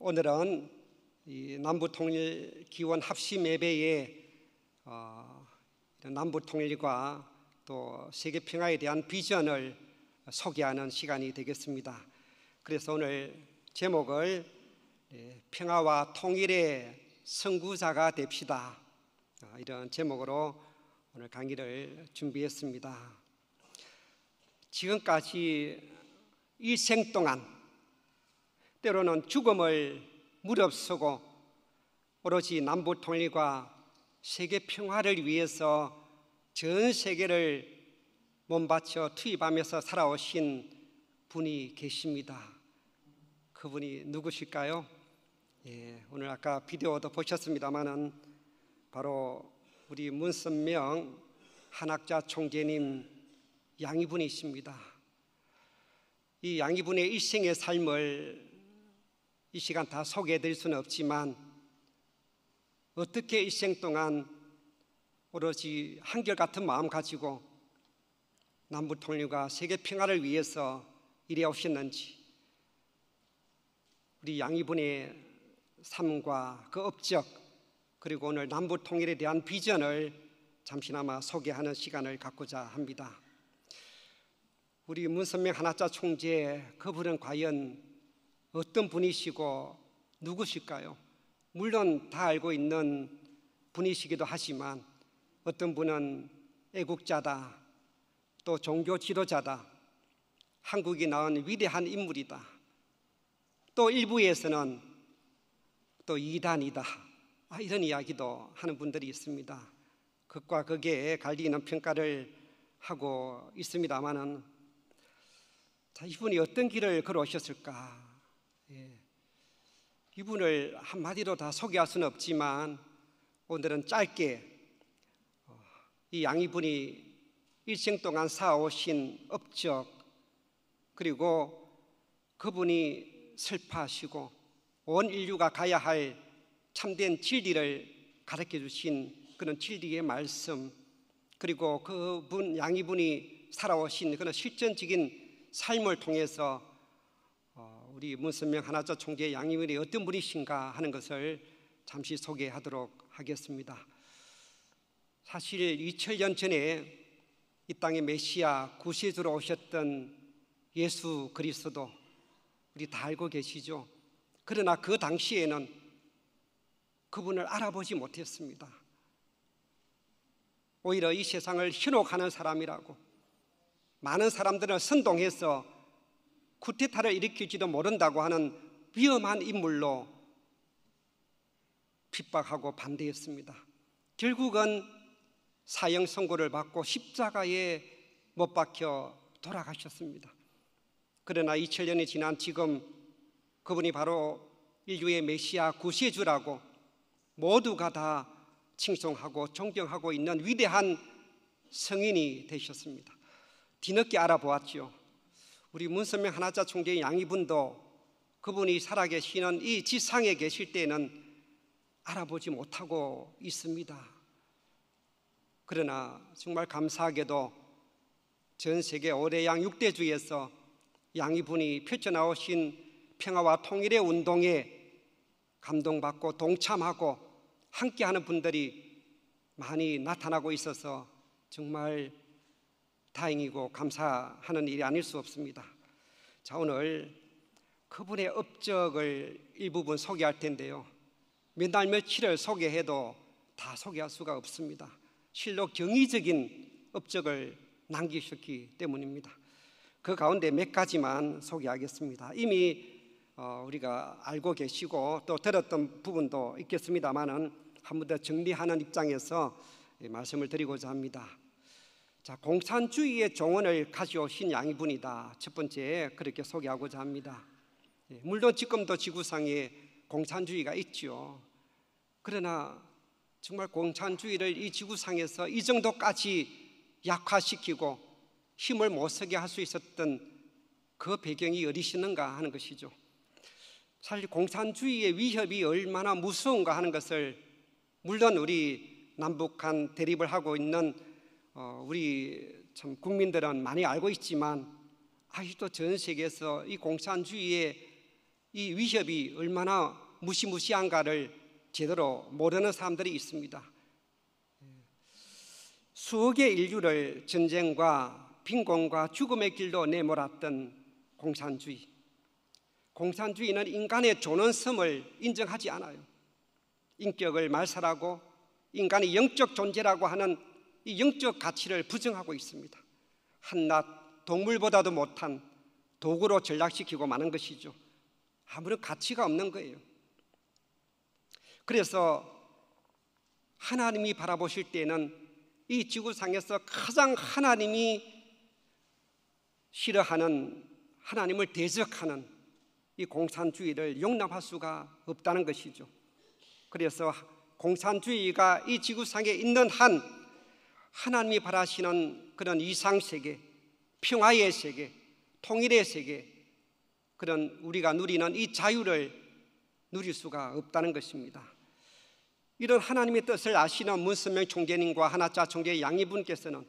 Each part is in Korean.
오늘은 남북 통일 기원 합심 예배에 어, 남북 통일과 또 세계 평화에 대한 비전을 소개하는 시간이 되겠습니다. 그래서 오늘 제목을 예, 평화와 통일의 선구자가 됩시다 어, 이런 제목으로 오늘 강의를 준비했습니다. 지금까지 일생 동안 때로는 죽음을 무릅쓰고 오로지 남부 통일과 세계 평화를 위해서 전 세계를 몸바쳐 투입하면서 살아오신 분이 계십니다. 그분이 누구실까요? 예, 오늘 아까 비디오도 보셨습니다만 바로 우리 문선명 한학자 총재님 양이분이십니다. 이 양이분의 일생의 삶을 이 시간 다 소개해드릴 수는 없지만 어떻게 일생 동안 오로지 한결같은 마음 가지고 남부 통일과 세계 평화를 위해서 일해 오셨는지 우리 양이분의 삶과 그 업적 그리고 오늘 남부 통일에 대한 비전을 잠시나마 소개하는 시간을 갖고자 합니다. 우리 문선명 하나자 총재 그분은 과연 어떤 분이시고 누구실까요? 물론 다 알고 있는 분이시기도 하지만 어떤 분은 애국자다, 또 종교 지도자다, 한국이 낳은 위대한 인물이다. 또 일부에서는 또 이단이다. 아, 이런 이야기도 하는 분들이 있습니다. 극과 극에 갈리는 평가를 하고 있습니다만은 자, 이분이 어떤 길을 걸어오셨을까? 이분을 한마디로 다 소개할 수는 없지만 오늘은 짧게 어, 이 양이분이 일생 동안 사오신 업적 그리고 그분이 슬퍼하시고 온 인류가 가야 할 참된 진리를 가르쳐 주신 그런 진리의 말씀 그리고 그분 양이분이 살아오신 그런 실전적인 삶을 통해서 우리 문선명 하나자 총재 양이민이 어떤 분이신가 하는 것을 잠시 소개하도록 하겠습니다. 사실 2000년 전에 이 땅에 메시아 구세주로 오셨던 예수 그리스도 우리 다 알고 계시죠? 그러나 그 당시에는 그분을 알아보지 못했습니다. 오히려 이 세상을 현혹하는 사람이라고 많은 사람들을 선동해서 쿠데타를 일으킬지도 모른다고 하는 위험한 인물로 핍박하고 반대했습니다. 결국은 사형 선고를 받고 십자가에 못 박혀 돌아가셨습니다. 그러나 2000년이 지난 지금 그분이 바로 인류의 메시아 구세주라고 모두가 다 칭송하고 존경하고 있는 위대한 성인이 되셨습니다. 뒤늦게 알아보았지요. 우리 문선명 하나자 총재 양이분도 그분이 살아계시는 이 지상에 계실 때는 알아보지 못하고 있습니다. 그러나 정말 감사하게도 전 세계 올해 양 6대 주에서 양이분이 펼쳐나오신 평화와 통일의 운동에 감동받고 동참하고 함께하는 분들이 많이 나타나고 있어서 정말 다행이고 감사하는 일이 아닐 수 없습니다. 자, 오늘 그분의 업적을 일부분 소개할 텐데요. 몇날 며칠을 소개해도 다 소개할 수가 없습니다. 실로 경이적인 업적을 남기셨기 때문입니다. 그 가운데 몇 가지만 소개하겠습니다. 이미 어, 우리가 알고 계시고 또 들었던 부분도 있겠습니다만은 한 번 더 정리하는 입장에서 말씀을 드리고자 합니다. 자, 공산주의의 정원을 가져오신 양이분이다. 첫 번째 그렇게 소개하고자 합니다. 예, 물론 지금도 지구상에 공산주의가 있죠. 그러나 정말 공산주의를 이 지구상에서 이 정도까지 약화시키고 힘을 못 쓰게 할 수 있었던 그 배경이 어디시는가 하는 것이죠. 사실 공산주의의 위협이 얼마나 무서운가 하는 것을 물론 우리 남북한 대립을 하고 있는 어, 우리 참 국민들은 많이 알고 있지만 아직도 전 세계에서 이 공산주의의 이 위협이 얼마나 무시무시한가를 제대로 모르는 사람들이 있습니다. 수억의 인류를 전쟁과 빈곤과 죽음의 길로 내몰았던 공산주의. 공산주의는 인간의 존엄성을 인정하지 않아요. 인격을 말살하고 인간의 영적 존재라고 하는 이 영적 가치를 부정하고 있습니다. 한낱 동물보다도 못한 도구로 전락시키고 마는 것이죠. 아무런 가치가 없는 거예요. 그래서 하나님이 바라보실 때는 이 지구상에서 가장 하나님이 싫어하는 하나님을 대적하는 이 공산주의를 용납할 수가 없다는 것이죠. 그래서 공산주의가 이 지구상에 있는 한 하나님이 바라시는 그런 이상 세계, 평화의 세계, 통일의 세계, 그런 우리가 누리는 이 자유를 누릴 수가 없다는 것입니다. 이런 하나님의 뜻을 아시는 문선명 총재님과 하나자 총재 양이분께서는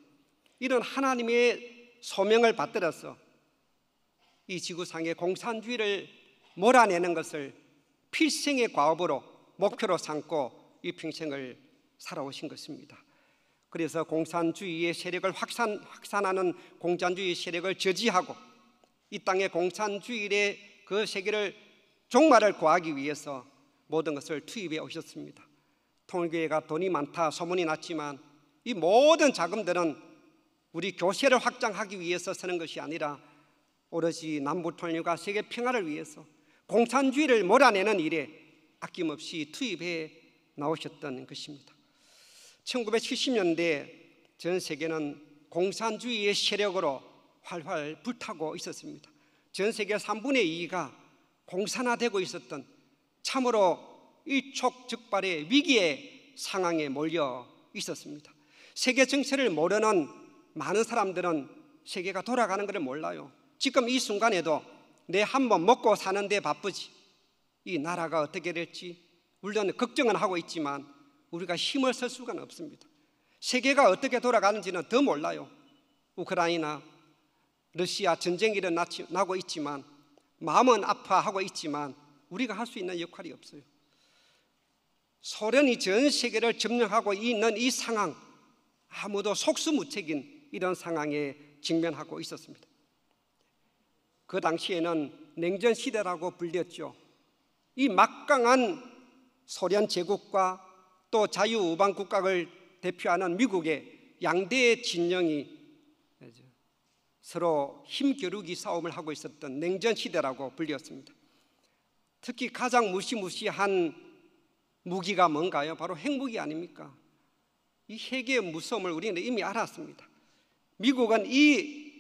이런 하나님의 소명을 받들어서 이 지구상의 공산주의를 몰아내는 것을 필생의 과업으로 목표로 삼고 이 평생을 살아오신 것입니다. 그래서 공산주의의 세력을 확산, 확산하는 공산주의 세력을 저지하고 이 땅의 공산주의의 그 세계를 종말을 구하기 위해서 모든 것을 투입해 오셨습니다. 통일교회가 돈이 많다 소문이 났지만 이 모든 자금들은 우리 교세를 확장하기 위해서 쓰는 것이 아니라 오로지 남부통일과 세계 평화를 위해서 공산주의를 몰아내는 일에 아낌없이 투입해 나오셨던 것입니다. 1970년대 전 세계는 공산주의의 세력으로 활활 불타고 있었습니다. 전 세계 3분의 2가 공산화되고 있었던 참으로 일촉즉발의 위기의 상황에 몰려 있었습니다. 세계 정세를 모르는 많은 사람들은 세계가 돌아가는 것을 몰라요. 지금 이 순간에도 내 한 번 먹고 사는데 바쁘지. 이 나라가 어떻게 될지 물론 걱정은 하고 있지만 우리가 힘을 쓸 수가 없습니다. 세계가 어떻게 돌아가는지는 더 몰라요. 우크라이나, 러시아 전쟁이 일어나고 있지만 마음은 아파하고 있지만 우리가 할 수 있는 역할이 없어요. 소련이 전 세계를 점령하고 있는 이 상황, 아무도 속수무책인 이런 상황에 직면하고 있었습니다. 그 당시에는 냉전 시대라고 불렸죠. 이 막강한 소련 제국과 또 자유우방 국각을 대표하는 미국의 양대의 진영이 서로 힘겨루기 싸움을 하고 있었던 냉전 시대라고 불렸습니다. 특히 가장 무시무시한 무기가 뭔가요? 바로 핵무기 아닙니까? 이 핵의 무서움을 우리는 이미 알았습니다. 미국은 이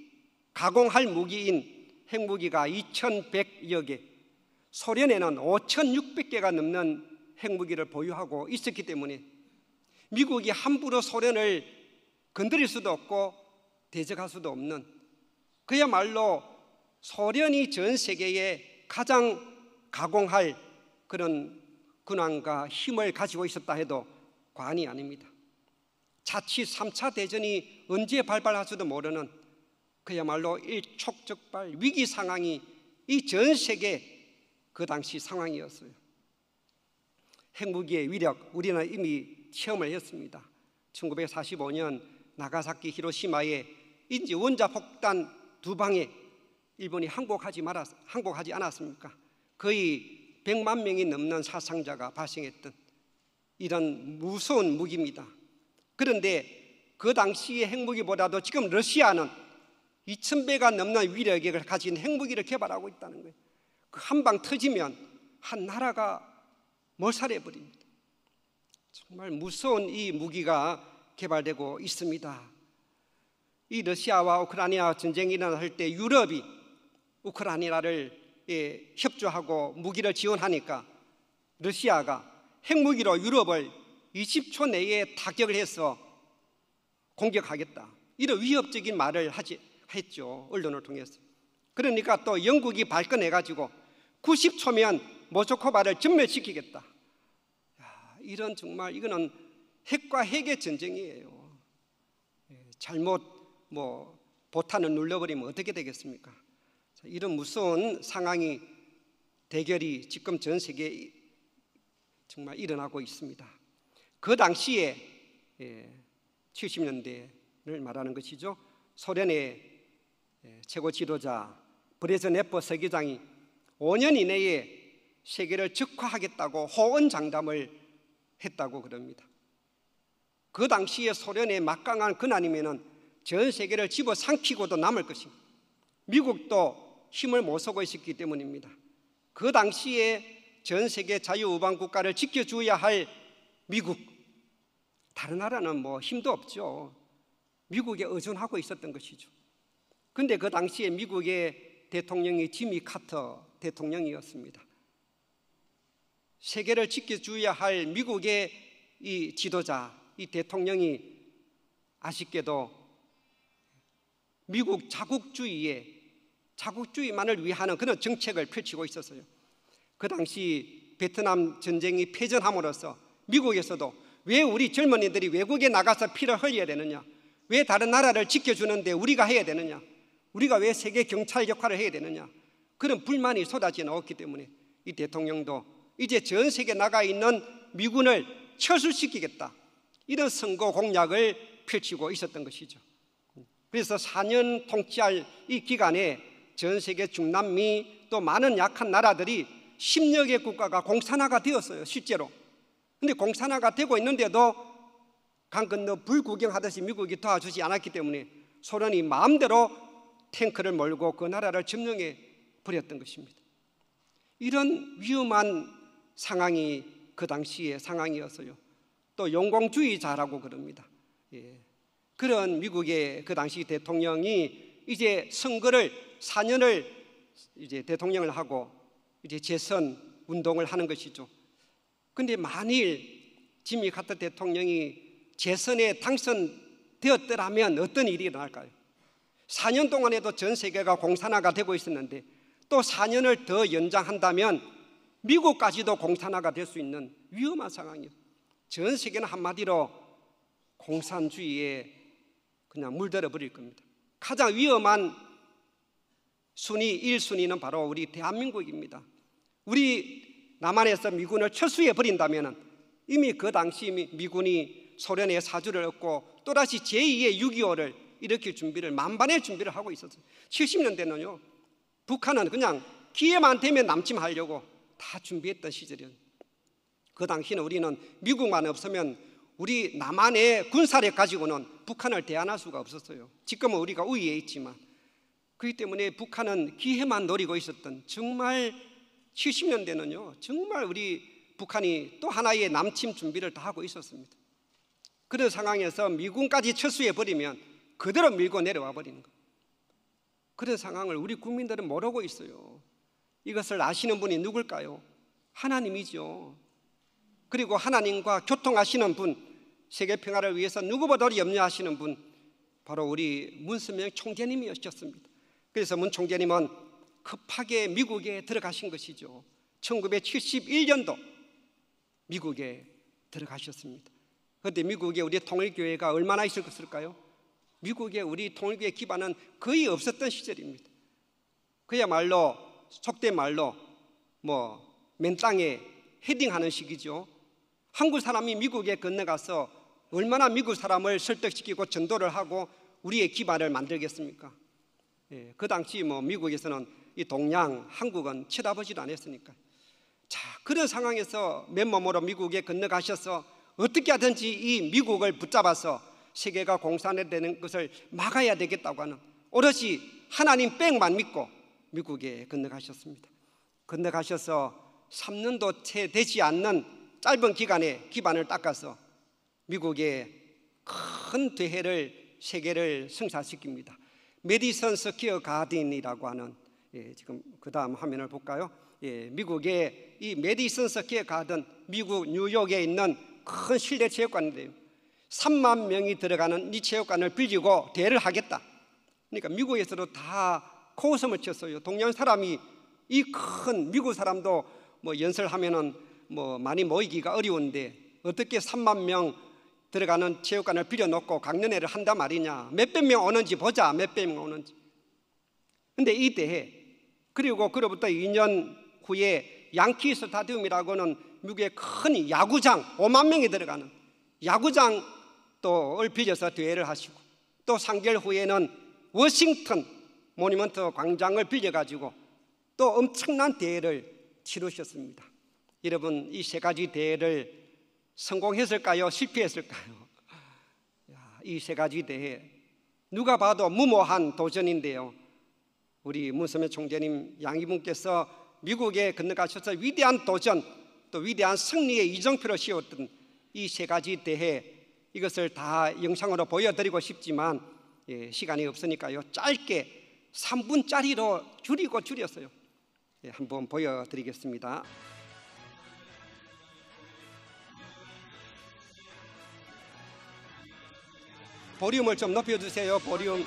가공할 무기인 핵무기가 2,100여 개, 소련에는 5,600개가 넘는 핵무기를 보유하고 있었기 때문에 미국이 함부로 소련을 건드릴 수도 없고 대적할 수도 없는 그야말로 소련이 전 세계에 가장 가공할 그런 근황과 힘을 가지고 있었다 해도 과언이 아닙니다. 자칫 3차 대전이 언제 발발할지도 모르는 그야말로 일촉즉발 위기 상황이 이 전 세계 그 당시 상황이었어요. 핵무기의 위력 우리는 이미 체험을 했습니다. 1945년 나가사키 히로시마의 인지 원자 폭탄 두 방에 일본이 항복하지 말았 항복하지 않았습니까? 거의 100만 명이 넘는 사상자가 발생했던 이런 무서운 무기입니다. 그런데 그 당시의 핵무기보다도 지금 러시아는 2000배가 넘는 위력을 가진 핵무기를 개발하고 있다는 거예요. 그한방 터지면 한 나라가 몰살해버립니다. 정말 무서운 이 무기가 개발되고 있습니다. 이 러시아와 우크라이나 전쟁이 일어날 때 유럽이 우크라이나를 예, 협조하고 무기를 지원하니까 러시아가 핵무기로 유럽을 20초 내에 타격을 해서 공격하겠다. 이런 위협적인 말을 하지 했죠. 언론을 통해서. 그러니까 또 영국이 발끈해 가지고 90초면 모조코바를 전멸시키겠다. 야, 이런 정말 이거는 핵과 핵의 전쟁이에요. 예, 잘못 뭐 보탄을 눌러버리면 어떻게 되겠습니까? 이런 무서운 상황이 대결이 지금 전 세계에 정말 일어나고 있습니다. 그 당시에 70년대를 예, 말하는 것이죠. 소련의 예, 최고 지도자 브레즈네프 서기장이 5년 이내에 세계를 적화하겠다고 호언장담을 했다고 그럽니다. 그 당시에 소련의 막강한 근한이면전 세계를 집어삼키고도 남을 것입니다. 미국도 힘을 못 쓰고 있었기 때문입니다. 그 당시에 전 세계 자유우방 국가를 지켜줘야 할 미국 다른 나라는 뭐 힘도 없죠. 미국에 의존하고 있었던 것이죠. 근데 그 당시에 미국의 대통령이 지미 카터 대통령이었습니다. 세계를 지켜주어야할 미국의 이 지도자, 이 대통령이 아쉽게도 미국 자국주의에 자국주의만을 위하는 그런 정책을 펼치고 있었어요. 그 당시 베트남 전쟁이 패전함으로써 미국에서도 왜 우리 젊은이들이 외국에 나가서 피를 흘려야 되느냐? 왜 다른 나라를 지켜주는데 우리가 해야 되느냐? 우리가 왜 세계 경찰 역할을 해야 되느냐? 그런 불만이 쏟아져 나왔기 때문에 이 대통령도 이제 전 세계 나가 있는 미군을 처수시키겠다 이런 선거 공약을 펼치고 있었던 것이죠. 그래서 4년 통치할 이 기간에 전 세계 중남미 또 많은 약한 나라들이 10여 개 국가가 공산화가 되었어요, 실제로. 근데 공산화가 되고 있는데도 강 건너 불구경하듯이 미국이 도와주지 않았기 때문에 소련이 마음대로 탱크를 몰고 그 나라를 점령해 버렸던 것입니다. 이런 위험한 상황이 그 당시의 상황이었어요. 또 영광주의자라고 그럽니다. 예. 그런 미국의 그 당시 대통령이 이제 선거를 4년을 이제 대통령을 하고 이제 재선 운동을 하는 것이죠. 근데 만일 지미 카터 대통령이 재선에 당선되었더라면 어떤 일이 일어날까요? 4년 동안에도 전 세계가 공산화가 되고 있었는데 또 4년을 더 연장한다면 미국까지도 공산화가 될 수 있는 위험한 상황이에요. 전 세계는 한마디로 공산주의에 그냥 물들어 버릴 겁니다. 가장 위험한 순위 1순위는 바로 우리 대한민국입니다. 우리 남한에서 미군을 철수해 버린다면 이미 그 당시 미군이 소련의 사주를 얻고 또다시 제2의 6.25를 일으킬 준비를 만반의 준비를 하고 있었어요. 70년대는요. 북한은 그냥 기회만 되면 남침하려고 다 준비했던 시절이에요. 그 당시는 우리는 미국만 없으면 우리 남한의 군사력 가지고는 북한을 대안할 수가 없었어요. 지금은 우리가 우위에 있지만 그렇기 때문에 북한은 기회만 노리고 있었던 정말 70년대는요. 정말 우리 북한이 또 하나의 남침 준비를 다 하고 있었습니다. 그런 상황에서 미군까지 철수해 버리면 그대로 밀고 내려와 버리는 거. 그런 상황을 우리 국민들은 모르고 있어요. 이것을 아시는 분이 누굴까요? 하나님이죠. 그리고 하나님과 교통하시는 분, 세계 평화를 위해서 누구보다 염려하시는 분, 바로 우리 문수명 총재님이셨습니다. 그래서 문 총재님은 급하게 미국에 들어가신 것이죠. 1971년도 미국에 들어가셨습니다. 그런데 미국에 우리 통일교회가 얼마나 있을 까요 미국에 우리 통일교회 기반은 거의 없었던 시절입니다. 그야말로 속된 말로 뭐 맨땅에 헤딩하는 식이죠. 한국 사람이 미국에 건너가서 얼마나 미국 사람을 설득시키고 전도를 하고 우리의 기반을 만들겠습니까? 예, 그 당시 뭐 미국에서는 이 동양, 한국은 쳐다보지도 않았으니까. 자, 그런 상황에서 맨몸으로 미국에 건너가셔서 어떻게 하든지 이 미국을 붙잡아서 세계가 공산화되는 것을 막아야 되겠다고 하는 오롯이 하나님 백만 믿고 미국에 건너가셨습니다. 건너가셔서 3년도 채 되지 않는 짧은 기간에 기반을 닦아서 미국에 큰 대회를 세계를 성사시킵니다. 메디슨 스퀘어 가든이라고 하는 예, 지금 그 다음 화면을 볼까요? 예, 미국의 이 메디슨 스퀘어 가든 미국 뉴욕에 있는 큰 실내 체육관인데요. 3만 명이 들어가는 이 체육관을 빌리고 대회를 하겠다. 그러니까 미국에서도 다 코웃음을 뭐 쳤어요. 동양 사람이 이 큰 미국 사람도 뭐 연설하면은 뭐 많이 모이기가 어려운데 어떻게 3만 명 들어가는 체육관을 빌려놓고 강연회를 한다 말이냐. 몇백 명 오는지 보자. 몇백 명 오는지. 근데 이때 그리고 그로부터 2년 후에 양키 스타디움이라고는 미국의 큰 야구장 5만 명이 들어가는 야구장 또을 빌려서 대회를 하시고 또 3개월 후에는 워싱턴 모니먼트 광장을 빌려가지고 또 엄청난 대회를 치르셨습니다. 여러분 이 세 가지 대회를 성공했을까요? 실패했을까요? 이 세 가지 대회 누가 봐도 무모한 도전인데요. 우리 문서매 총재님 양이분께서 미국에 건너가셔서 위대한 도전 또 위대한 승리의 이정표를 씌웠던 이 세 가지 대회 이것을 다 영상으로 보여드리고 싶지만 예, 시간이 없으니까요. 짧게 3분짜리로 줄이고 줄였어요. 예, 한번 보여드리겠습니다. 보륨을 좀 높여주세요. 보륨.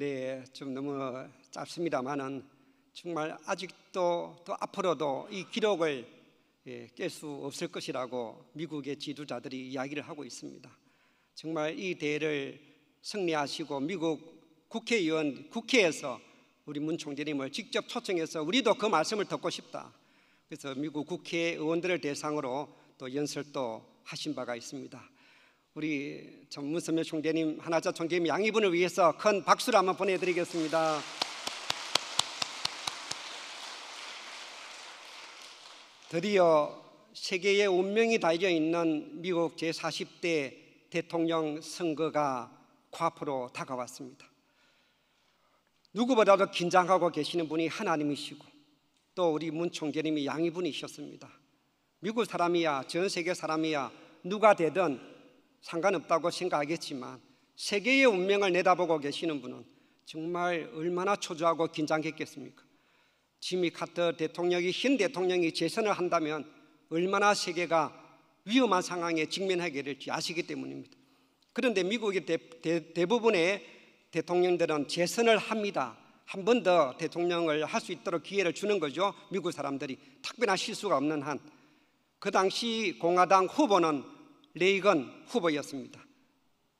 네, 좀 너무 짧습니다만은 정말 아직도 또 앞으로도 이 기록을 예, 깰수 없을 것이라고 미국의 지도자들이 이야기를 하고 있습니다. 정말 이 대회를 승리하시고 미국 국회의원 국회에서 우리 문 총재님을 직접 초청해서 우리도 그 말씀을 듣고 싶다. 그래서 미국 국회의원들을 대상으로 또 연설도 하신 바가 있습니다. 우리 전문선명 총대님 하나자 총대님 양이분을 위해서 큰 박수를 한번 보내드리겠습니다. 드디어 세계의 운명이 달려 있는 미국 제 40대 대통령 선거가 코앞로 다가왔습니다. 누구보다도 긴장하고 계시는 분이 하나님이시고 또 우리 문 총재님이 양이분이셨습니다. 미국 사람이야 전 세계 사람이야 누가 되든 상관없다고 생각하겠지만 세계의 운명을 내다보고 계시는 분은 정말 얼마나 초조하고 긴장했겠습니까? 지미 카터 대통령이 현 대통령이 재선을 한다면 얼마나 세계가 위험한 상황에 직면하게 될지 아시기 때문입니다. 그런데 미국의 대, 부분의 대통령들은 재선을 합니다. 한 번 더 대통령을 할 수 있도록 기회를 주는 거죠. 미국 사람들이 특별한 실수가 없는 한. 그 당시 공화당 후보는 레이건 후보였습니다.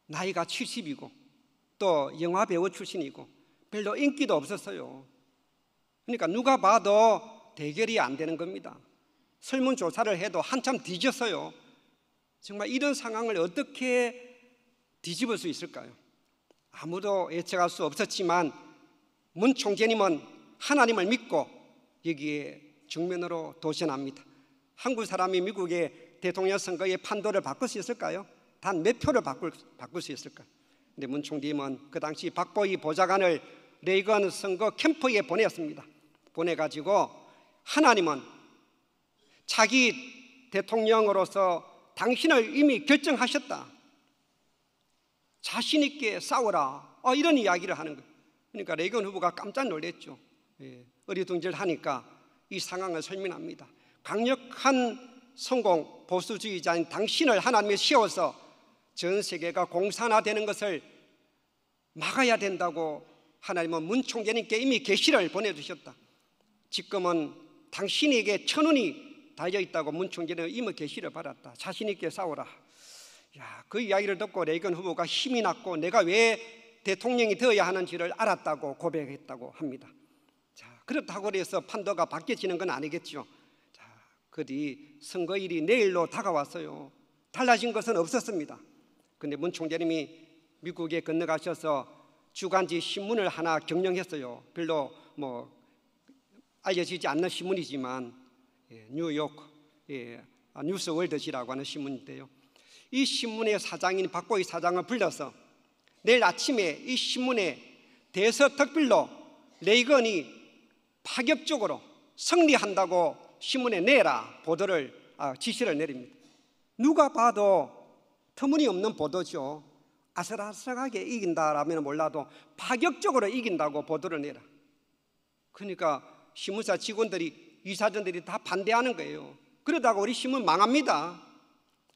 나이가 70이고 또 영화 배우 출신이고 별로 인기도 없었어요. 그러니까 누가 봐도 대결이 안 되는 겁니다. 설문 조사를 해도 한참 뒤졌어요. 정말 이런 상황을 어떻게 뒤집을 수 있을까요? 아무도 예측할 수 없었지만 문 총재님은 하나님을 믿고 여기에 정면으로 도전합니다. 한국 사람이 미국에 대통령 선거의 판도를 바꿀 수 있을까요? 단 몇 표를 바꿀, 바꿀 수 있을까? 근데 문총님은 그 당시 박보희 보좌관을 레이건 선거 캠프에 보냈습니다. 보내가지고 하나님은 자기 대통령으로서 당신을 이미 결정하셨다. 자신 있게 싸워라. 어, 이런 이야기를 하는 거 그러니까 레이건 후보가 깜짝 놀랐죠. 예, 어리둥절하니까 이 상황을 설명합니다. 강력한 성공 보수주의자인 당신을 하나님이 세워서 전 세계가 공산화되는 것을 막아야 된다고 하나님은 문총재님께 이미 계시를 보내주셨다. 지금은 당신에게 천운이 달려 있다고 문총재는 이미 계시를 받았다. 자신 있게 싸워라. 야, 그 이야기를 듣고 레이건 후보가 힘이 났고 내가 왜 대통령이 되어야 하는지를 알았다고 고백했다고 합니다. 자, 그렇다고 해서 판도가 바뀌어지는 건 아니겠죠. 그뒤 선거일이 내일로 다가왔어요. 달라진 것은 없었습니다. 근데 문 총재님이 미국에 건너가셔서 주간지 신문을 하나 경영했어요. 별로 뭐 알려지지 않는 신문이지만 예, 뉴욕 예, 아, 뉴스월드지라고 하는 신문인데요. 이 신문의 사장인 박보희 사장을 불러서 내일 아침에 이 신문에 대서 특별로 레이건이 파격적으로 승리한다고 신문에 내라 보도를 아, 지시를 내립니다. 누가 봐도 터무니없는 보도죠. 아슬아슬하게 이긴다라면 몰라도 파격적으로 이긴다고 보도를 내라. 그러니까 신문사 직원들이 이사전들이 다 반대하는 거예요. 그러다가 우리 신문 망합니다.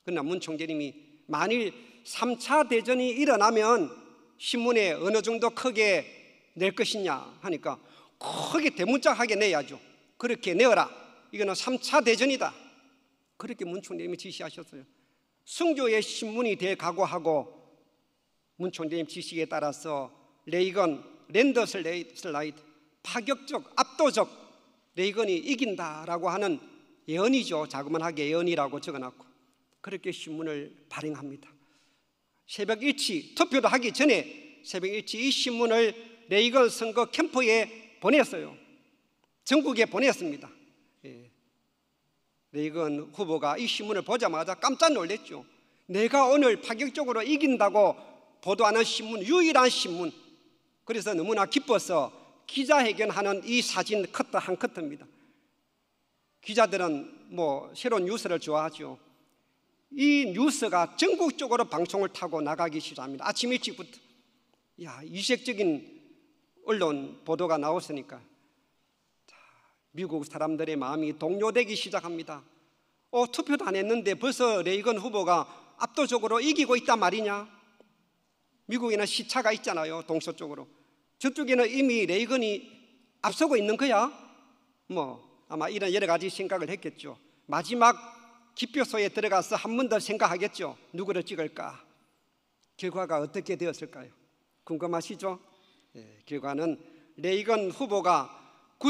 그러나 문 총재님이 만일 3차 대전이 일어나면 신문에 어느 정도 크게 낼 것이냐 하니까 크게 대문짝하게 내야죠. 그렇게 내어라. 이거는 3차 대전이다. 그렇게 문총대님이 지시하셨어요. 승조의 신문이 돼 각오하고 문총대님 지시에 따라서 레이건, 랜더슬라이드, 파격적, 압도적 레이건이 이긴다라고 하는 예언이죠. 자그만하게 예언이라고 적어놨고 그렇게 신문을 발행합니다. 새벽 일치 투표를 하기 전에 새벽 일치 이 신문을 레이건 선거 캠프에 보냈어요. 전국에 보냈습니다. 레이건 예. 후보가 이 신문을 보자마자 깜짝 놀랐죠. 내가 오늘 파격적으로 이긴다고 보도하는 신문, 유일한 신문. 그래서 너무나 기뻐서 기자회견하는 이 사진 커트 한 커트입니다. 기자들은 뭐 새로운 뉴스를 좋아하죠. 이 뉴스가 전국적으로 방송을 타고 나가기 시작합니다. 아침 일찍부터. 야, 이색적인 언론 보도가 나왔으니까. 미국 사람들의 마음이 동요되기 시작합니다. 어, 투표도 안 했는데 벌써 레이건 후보가 압도적으로 이기고 있단 말이냐? 미국에는 시차가 있잖아요, 동서쪽으로. 저쪽에는 이미 레이건이 앞서고 있는 거야? 뭐, 아마 이런 여러 가지 생각을 했겠죠. 마지막 기표소에 들어가서 한 번 더 생각하겠죠. 누구를 찍을까? 결과가 어떻게 되었을까요? 궁금하시죠? 예, 결과는 레이건 후보가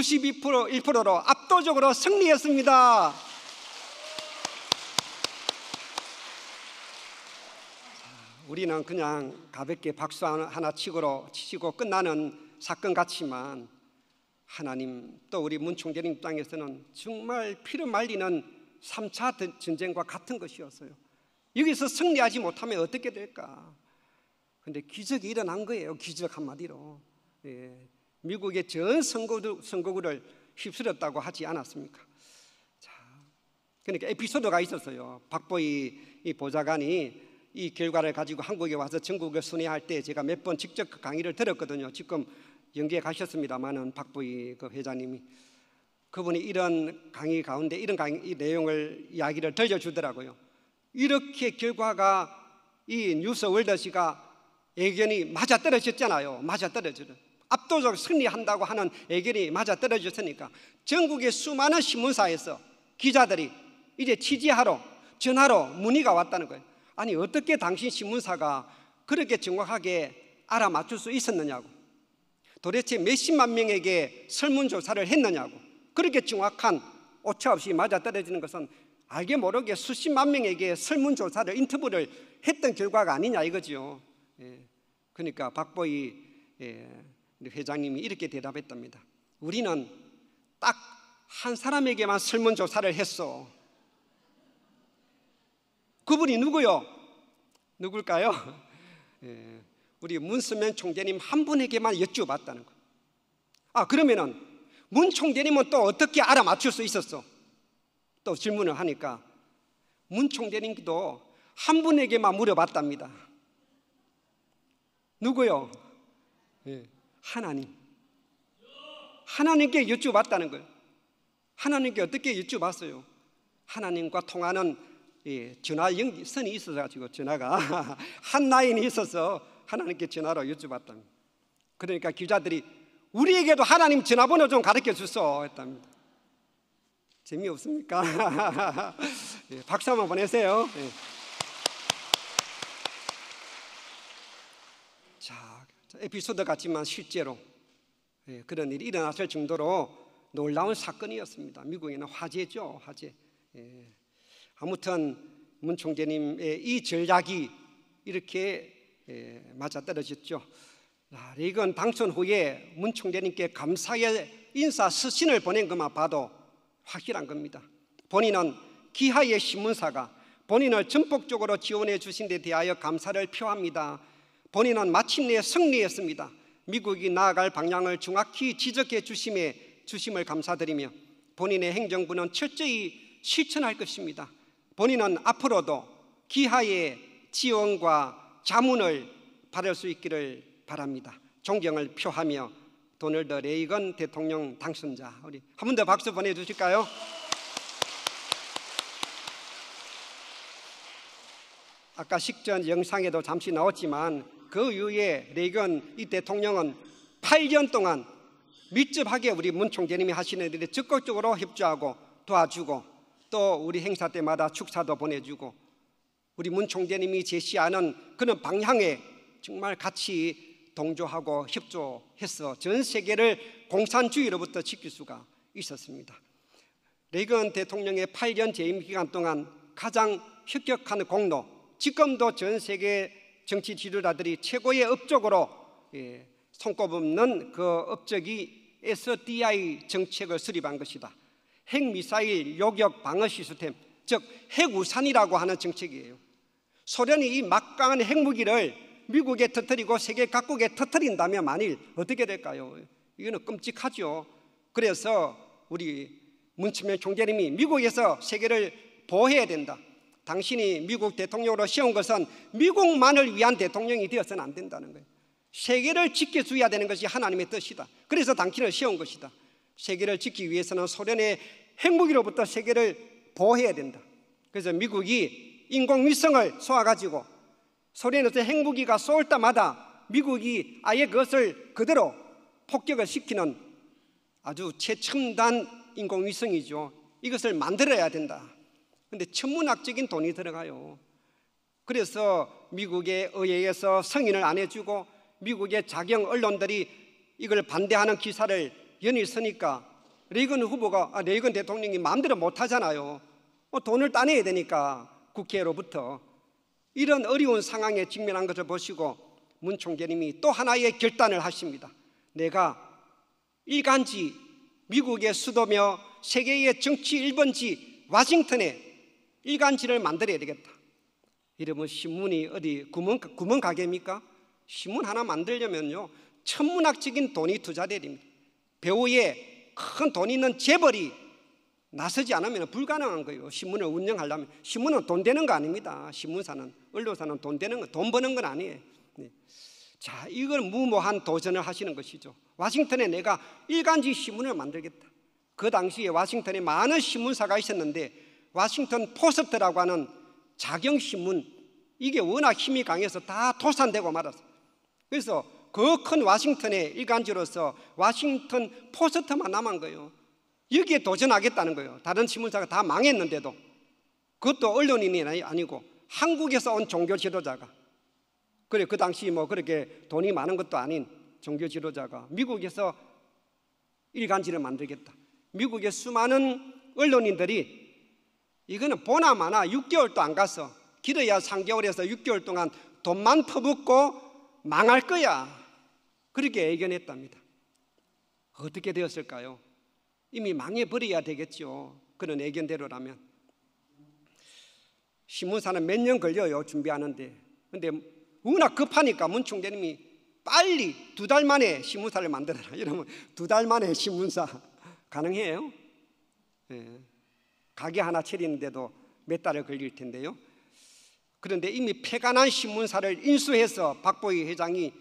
92% 1%로 압도적으로 승리했습니다. 우리는 그냥 가볍게 박수 하나 치고로 치고 끝나는 사건 같지만 하나님 또 우리 문총재님 입장에서는 정말 피를 말리는 3차 전쟁과 같은 것이었어요. 여기서 승리하지 못하면 어떻게 될까? 근데 기적이 일어난 거예요. 기적 한마디로. 예. 미국의 전 선거구, 선거구를 휩쓸었다고 하지 않았습니까? 자, 그러니까 에피소드가 있었어요. 박보이 보좌관이 이 결과를 가지고 한국에 와서 전국을 순회할 때 제가 몇 번 직접 그 강의를 들었거든요. 지금 연기에 가셨습니다만은 박보이 그 회장님이 그분이 이런 강의 가운데 이런 강의 내용을 이야기를 들려주더라고요. 이렇게 결과가 이 뉴스 월드시가 예견이 맞아떨어졌잖아요. 맞아떨어지는. 압도적 승리한다고 하는 의견이 맞아떨어졌으니까 전국의 수많은 신문사에서 기자들이 이제 취재하러 전화로 문의가 왔다는 거예요. 아니 어떻게 당신 신문사가 그렇게 정확하게 알아맞출 수 있었느냐고 도대체 몇십만 명에게 설문조사를 했느냐고 그렇게 정확한 오차 없이 맞아떨어지는 것은 알게 모르게 수십만 명에게 설문조사를 인터뷰를 했던 결과가 아니냐 이거지요 예. 그러니까 박보이 예. 우리 회장님이 이렇게 대답했답니다. 우리는 딱 한 사람에게만 설문조사를 했어. 그분이 누구요? 누굴까요? 예, 우리 문수면 총재님 한 분에게만 여쭈어봤다는 거. 아 그러면은 문 총재님은 또 어떻게 알아맞출 수 있었어? 또 질문을 하니까 문 총재님도 한 분에게만 물어봤답니다. 누구요? 예. 하나님. 하나님께 여쭈봤다는 거예요. 하나님께 어떻게 여쭈봤어요? 하나님과 통하는 예, 전화 연선이 있어가지고 전화가 한 라인이 있어서 하나님께 전화로 여쭈봤다 그러니까 기자들이 우리에게도 하나님 전화번호 좀 가르쳐 주소 했답니다. 재미없습니까? 예, 박수 한번 보내세요. 예. 에피소드 같지만 실제로 예, 그런 일이 일어났을 정도로 놀라운 사건이었습니다. 미국에는 화제죠, 화제. 예. 아무튼 문 총재님의 이 전략이 이렇게 예, 맞아떨어졌죠. 아, 이건 당선 후에 문 총재님께 감사의 인사 수신을 보낸 것만 봐도 확실한 겁니다. 본인은 기하의 신문사가 본인을 전폭적으로 지원해 주신 데 대하여 감사를 표합니다. 본인은 마침내 승리했습니다. 미국이 나아갈 방향을 정확히 지적해 주심에 주심을 감사드리며 본인의 행정부는 철저히 실천할 것입니다. 본인은 앞으로도 기하의 지원과 자문을 받을 수 있기를 바랍니다. 존경을 표하며 도널드 레이건 대통령 당선자 우리 한번 더 박수 보내주실까요? 아까 식전 영상에도 잠시 나왔지만 그 이후에 레이건 이 대통령은 8년 동안 밀접하게 우리 문 총재님이 하시는 일에 적극적으로 협조하고 도와주고 또 우리 행사 때마다 축사도 보내주고 우리 문 총재님이 제시하는 그런 방향에 정말 같이 동조하고 협조해서 전 세계를 공산주의로부터 지킬 수가 있었습니다. 레이건 대통령의 8년 재임 기간 동안 가장 혁혁한 공로, 지금도 전 세계 정치 지도자들이 최고의 업적으로 예, 손꼽는 그 업적이 SDI 정책을 수립한 것이다. 핵미사일 요격 방어 시스템, 즉 핵우산이라고 하는 정책이에요. 소련이 이 막강한 핵무기를 미국에 터뜨리고 세계 각국에 터뜨린다면 만일 어떻게 될까요? 이거는 끔찍하죠. 그래서 우리 문치면 총재님이 미국에서 세계를 보호해야 된다. 당신이 미국 대통령으로 세운 것은 미국만을 위한 대통령이 되어서는 안 된다는 거예요. 세계를 지켜줘야 되는 것이 하나님의 뜻이다. 그래서 당신을 세운 것이다. 세계를 지키기 위해서는 소련의 핵무기로부터 세계를 보호해야 된다. 그래서 미국이 인공위성을 쏘아가지고 소련에서 핵무기가 쏠 때마다 미국이 아예 그것을 그대로 폭격을 시키는 아주 최첨단 인공위성이죠. 이것을 만들어야 된다. 근데 천문학적인 돈이 들어가요. 그래서 미국의 의회에서 승인을 안 해주고 미국의 자경 언론들이 이걸 반대하는 기사를 연일 쓰니까 레이건 후보가 아, 레이건 대통령이 마음대로 못 하잖아요. 뭐 돈을 따내야 되니까 국회로부터 이런 어려운 상황에 직면한 것을 보시고 문 총재님이 또 하나의 결단을 하십니다. 내가 일간지 미국의 수도며 세계의 정치 1번지 와싱턴에 일간지를 만들어야 되겠다. 이러면 신문이 어디 구멍, 구멍 가게입니까? 신문 하나 만들려면요. 천문학적인 돈이 투자돼야 됩니다. 배우에 큰 돈 있는 재벌이 나서지 않으면 불가능한 거예요. 신문을 운영하려면. 신문은 돈 되는 거 아닙니다. 신문사는, 언론사는 돈 되는 거, 돈 버는 건 아니에요. 네. 자, 이걸 무모한 도전을 하시는 것이죠. 와싱턴에 내가 일간지 신문을 만들겠다. 그 당시에 와싱턴에 많은 신문사가 있었는데 워싱턴 포스트라고 하는 자경신문 이게 워낙 힘이 강해서 다도산되고말았어 그래서 그 큰 워싱턴의 일간지로서 워싱턴 포스트만 남은 거예요. 여기에 도전하겠다는 거예요. 다른 신문사가 다 망했는데도 그것도 언론인이 아니고 한국에서 온 종교 지도자가 그래 그 당시 뭐 그렇게 돈이 많은 것도 아닌 종교 지도자가 미국에서 일간지를 만들겠다. 미국의 수많은 언론인들이 이거는 보나 마나 6개월도 안 가서 길어야 3개월에서 6개월 동안 돈만 퍼붓고 망할 거야. 그렇게 애견했답니다 어떻게 되었을까요? 이미 망해버려야 되겠죠. 그런 애견대로라면 신문사는 몇 년 걸려요, 준비하는데. 근데 워낙 급하니까 문충대님이 빨리 두 달 만에 신문사를 만들어라. 이러면 두 달 만에 신문사 가능해요? 예. 가게 하나 차리는데도 몇 달을 걸릴 텐데요. 그런데 이미 폐가 난 신문사를 인수해서 박보희 회장이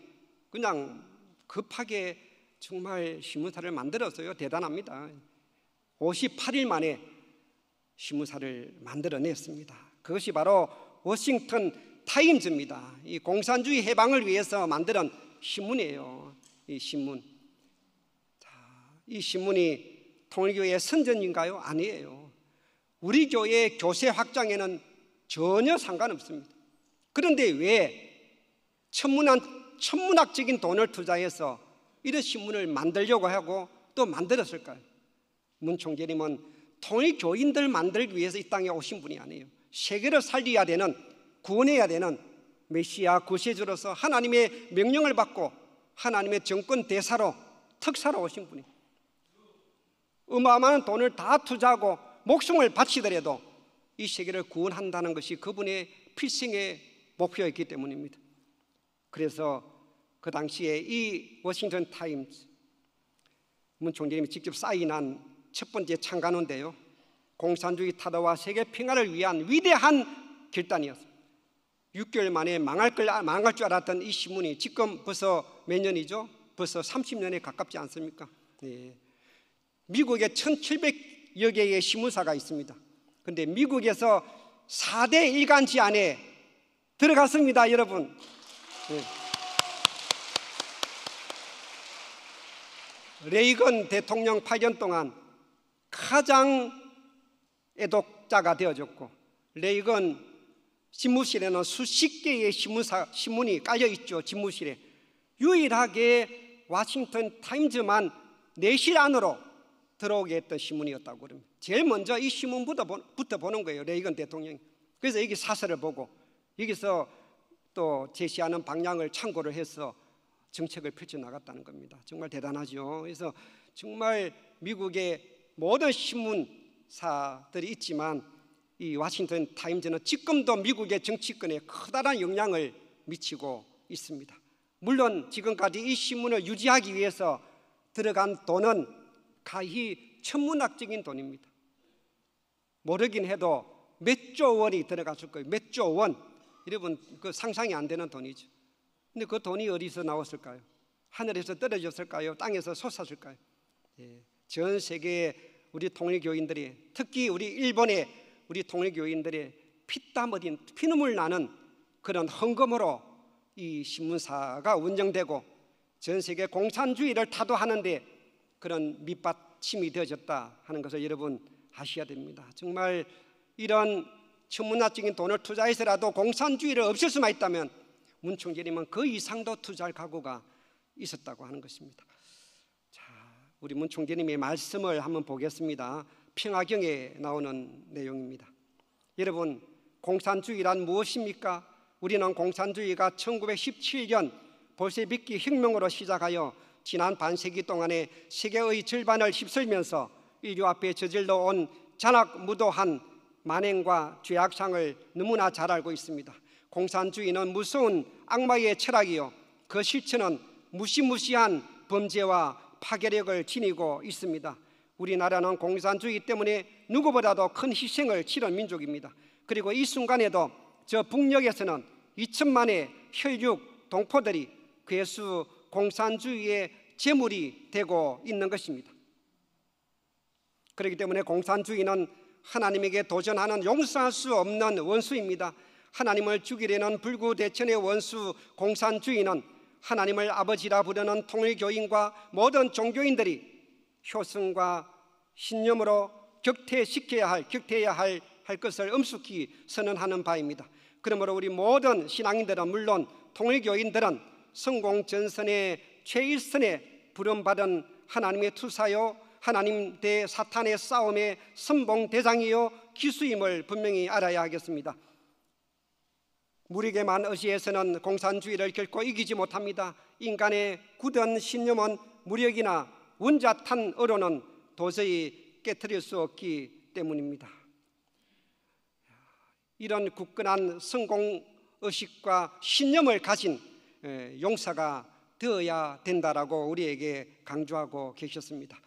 그냥 급하게 정말 신문사를 만들었어요. 대단합니다. 58일 만에 신문사를 만들어냈습니다. 그것이 바로 워싱턴 타임즈입니다. 이 공산주의 해방을 위해서 만든 신문이에요. 이 신문. 자, 이 신문이 통일교의 선전인가요? 아니에요. 우리 교회의 교세 확장에는 전혀 상관없습니다. 그런데 왜 천문학, 천문학적인 돈을 투자해서 이런 신문을 만들려고 하고 또 만들었을까요? 문 총재님은 통일 교인들 만들기 위해서 이 땅에 오신 분이 아니에요. 세계를 살려야 되는 구원해야 되는 메시아 구세주로서 하나님의 명령을 받고 하나님의 정권 대사로 특사로 오신 분이 어마어마한 돈을 다 투자하고 목숨을 바치더라도 이 세계를 구원한다는 것이 그분의 필생의 목표였기 때문입니다. 그래서 그 당시에 이 워싱턴 타임스 문 총재님이 직접 사인한 첫 번째 창간인데요 공산주의 타도와 세계 평화를 위한 위대한 결단이었습니 6개월 만에 망할, 걸, 망할 줄 알았던 이 신문이 지금 벌써 몇 년이죠? 벌써 30년에 가깝지 않습니까? 네. 미국의 여개의 시무사가 있습니다. 근데 미국에서 4대 일간지 안에 들어갔습니다, 여러분. 네. 레이건 대통령 8년 동안 가장 애독자가 되어졌고 레이건 신문실에는 수십 개의 신문사, 신문이 깔려있죠, 집무실에. 유일하게 워싱턴 타임즈만 4시 안으로 들어오게 했던 신문이었다고 그럽니다. 제일 먼저 이 신문부터 보, 는 거예요. 레이건 대통령이. 그래서 여기 사설을 보고 여기서 또 제시하는 방향을 참고를 해서 정책을 펼쳐나갔다는 겁니다. 정말 대단하죠. 그래서 정말 미국의 모든 신문사들이 있지만 이 와싱턴 타임즈는 지금도 미국의 정치권에 커다란 영향을 미치고 있습니다. 물론 지금까지 이 신문을 유지하기 위해서 들어간 돈은 가히 천문학적인 돈입니다. 모르긴 해도 몇 조 원이 들어갔을 거예요. 몇 조 원. 여러분 그 상상이 안 되는 돈이죠. 근데 그 돈이 어디서 나왔을까요? 하늘에서 떨어졌을까요? 땅에서 솟았을까요? 예. 전 세계의 우리 통일교인들이 특히 우리 일본의 우리 통일교인들이 피땀 어린 피눈물 나는 그런 헌금으로 이 신문사가 운영되고 전 세계 공산주의를 타도하는데 그런 밑받침이 되어졌다 하는 것을 여러분 아셔야 됩니다. 정말 이런 천문학적인 돈을 투자해서라도 공산주의를 없앨 수만 있다면 문총재님은 그 이상도 투자할 각오가 있었다고 하는 것입니다. 자, 우리 문총재님의 말씀을 한번 보겠습니다. 평화경에 나오는 내용입니다. 여러분, 공산주의란 무엇입니까? 우리는 공산주의가 1917년 볼셰비키 혁명으로 시작하여 지난 반세기 동안에 세계의 절반을 휩쓸면서 인류 앞에 저질러 온 잔악무도한 만행과 죄악상을 너무나 잘 알고 있습니다. 공산주의는 무서운 악마의 철학이요 그 실체는 무시무시한 범죄와 파괴력을 지니고 있습니다. 우리나라는 공산주의 때문에 누구보다도 큰 희생을 치른 민족입니다. 그리고 이 순간에도 저 북녘에서는 2천만의 혈육 동포들이 괴수 공산주의의 제물이 되고 있는 것입니다. 그렇기 때문에 공산주의는 하나님에게 도전하는 용서할 수 없는 원수입니다. 하나님을 죽이려는 불구대천의 원수 공산주의는 하나님을 아버지라 부르는 통일교인과 모든 종교인들이 효성과 신념으로 격퇴시켜야 할, 격퇴해야 할, 할 것을 엄숙히 선언하는 바입니다. 그러므로 우리 모든 신앙인들은 물론 통일교인들은 성공 전선의 최일선에 부름받은 하나님의 투사요 하나님 대 사탄의 싸움의 선봉 대장이요 기수임을 분명히 알아야 하겠습니다. 무리게만 의지해서는 공산주의를 결코 이기지 못합니다. 인간의 굳은 신념은 무력이나 원자탄 어로는 도저히 깨뜨릴 수 없기 때문입니다. 이런 굳건한 성공 의식과 신념을 가진 예, 용사가 되어야 된다라고 우리에게 강조하고 계셨습니다.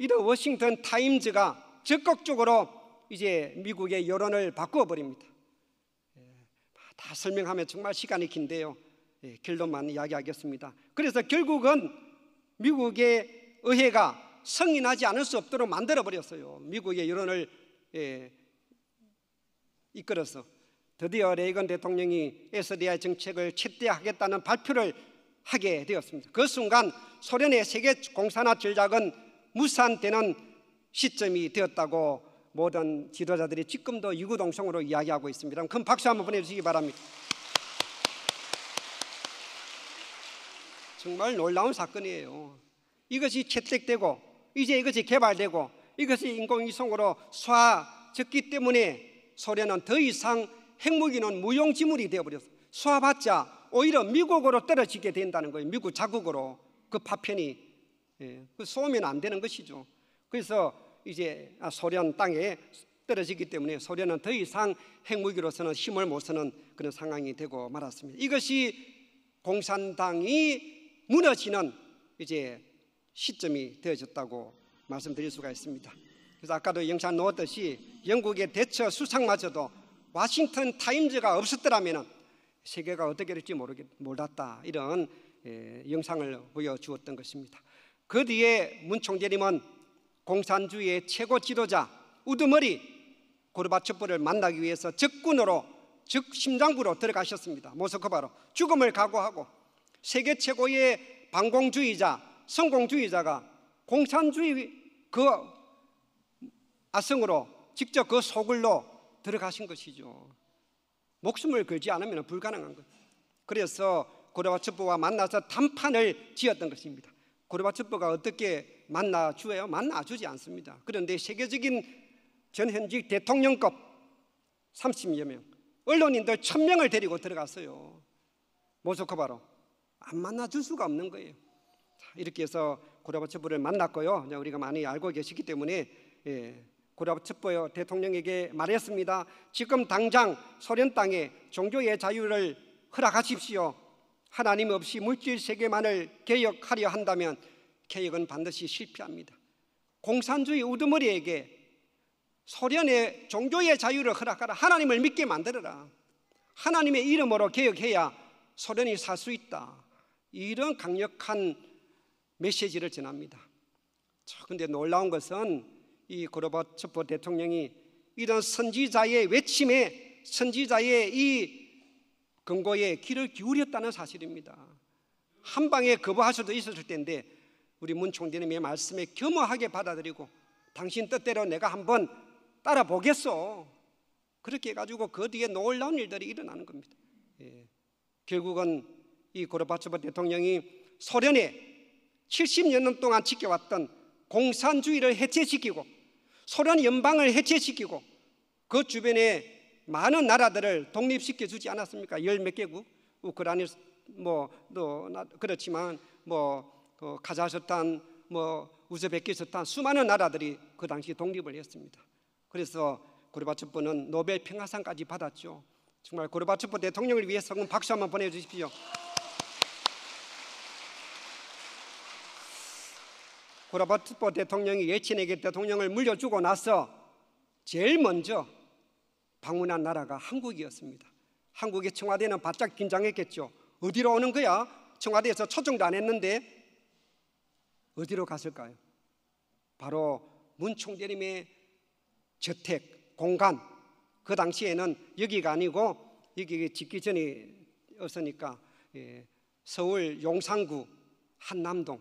이더 워싱턴 타임즈가 적극적으로 이제 미국의 여론을 바꾸어 버립니다. 예, 다 설명하면 정말 시간이 긴데요. 길로만 예, 이야기하겠습니다. 그래서 결국은 미국의 의회가 성인하지 않을 수 없도록 만들어 버렸어요. 미국의 여론을 이끌어서 드디어 레이건 대통령이 SDI 정책을 최대하겠다는 발표를 하게 되었습니다. 그 순간 소련의 세계 공산화 전략은 무산되는 시점이 되었다고 모든 지도자들이 지금도 유구동성으로 이야기하고 있습니다. 큰 박수 한번 보내주시기 바랍니다. 정말 놀라운 사건이에요. 이것이 채택되고 이제 이것이 개발되고 이것이 인공위성으로 쏴졌기 때문에 소련은 더 이상 핵무기는 무용지물이 되어버려서 쏘아봤자 오히려 미국으로 떨어지게 된다는 거예요. 미국 자국으로 그 파편이 예, 그 쏘면 안 되는 것이죠. 그래서 이제 아, 소련 땅에 떨어지기 때문에 소련은 더 이상 핵무기로서는 힘을 못 쓰는 그런 상황이 되고 말았습니다. 이것이 공산당이 무너지는 이제 시점이 되어졌다고 말씀드릴 수가 있습니다. 그래서 아까도 영상 놓았듯이 영국의 대처 수상마저도 워싱턴 타임즈가 없었더라면 세계가 어떻게 될지 모르겠, 몰랐다 이런 예, 영상을 보여주었던 것입니다 그 뒤에 문 총재님은 공산주의의 최고 지도자 우두머리 고르바초프를 만나기 위해서 적군으로 즉 심장부로 들어가셨습니다 모스크바로 죽음을 각오하고 세계 최고의 반공주의자 성공주의자가 공산주의 그 아성으로 직접 그 속을로 들어가신 것이죠. 목숨을 걸지 않으면 불가능한 것. 그래서 고려와첩부와 만나서 단판을 지었던 것입니다. 고려와첩부가 어떻게 만나 주어요? 만나 주지 않습니다. 그런데 세계적인 전현직 대통령급 30여 명, 언론인들 1000명을 데리고 들어갔어요. 모스크바로. 안 만나 줄 수가 없는 거예요. 이렇게 해서 고려와첩부를 만났고요. 우리가 많이 알고 계시기 때문에 예, 고라첩보여 대통령에게 말했습니다. 지금 당장 소련 땅에 종교의 자유를 허락하십시오. 하나님 없이 물질 세계만을 개혁하려 한다면 개혁은 반드시 실패합니다. 공산주의 우두머리에게 소련의 종교의 자유를 허락하라. 하나님을 믿게 만들어라. 하나님의 이름으로 개혁해야 소련이 살 수 있다. 이런 강력한 메시지를 전합니다. 자, 근데 놀라운 것은 이 고르바초프 대통령이 이런 선지자의 외침에 선지자의 이 근거에 귀를 기울였다는 사실입니다. 한 방에 거부할 수도 있었을 텐데 우리 문 총재님의 말씀에 겸허하게 받아들이고 당신 뜻대로 내가 한번 따라 보겠소. 그렇게 해가지고 그 뒤에 놀라운 일들이 일어나는 겁니다. 예. 결국은 이 고르바초프 대통령이 소련에 70여 년 동안 지켜왔던 공산주의를 해체시키고 소련 연방을 해체시키고 그 주변에 많은 나라들을 독립시켜 주지 않았습니까? 열 몇 개국 우크라이나 뭐또 그렇지만 뭐그 카자흐스탄 어, 뭐 우즈베키스탄 수많은 나라들이 그 당시 독립을 했습니다. 그래서 고르바초프는 노벨 평화상까지 받았죠. 정말 고르바초프 대통령을 위해서 박수 한번 보내주십시오. 호라바트포 대통령이 예친에게 대통령을 물려주고 나서 제일 먼저 방문한 나라가 한국이었습니다. 한국의 청와대는 바짝 긴장했겠죠. 어디로 오는 거야? 청와대에서 초청도 안 했는데 어디로 갔을까요? 바로 문총재님의 저택 공간 그 당시에는 여기가 아니고 여기 짓기 전이었으니까 예, 서울 용산구 한남동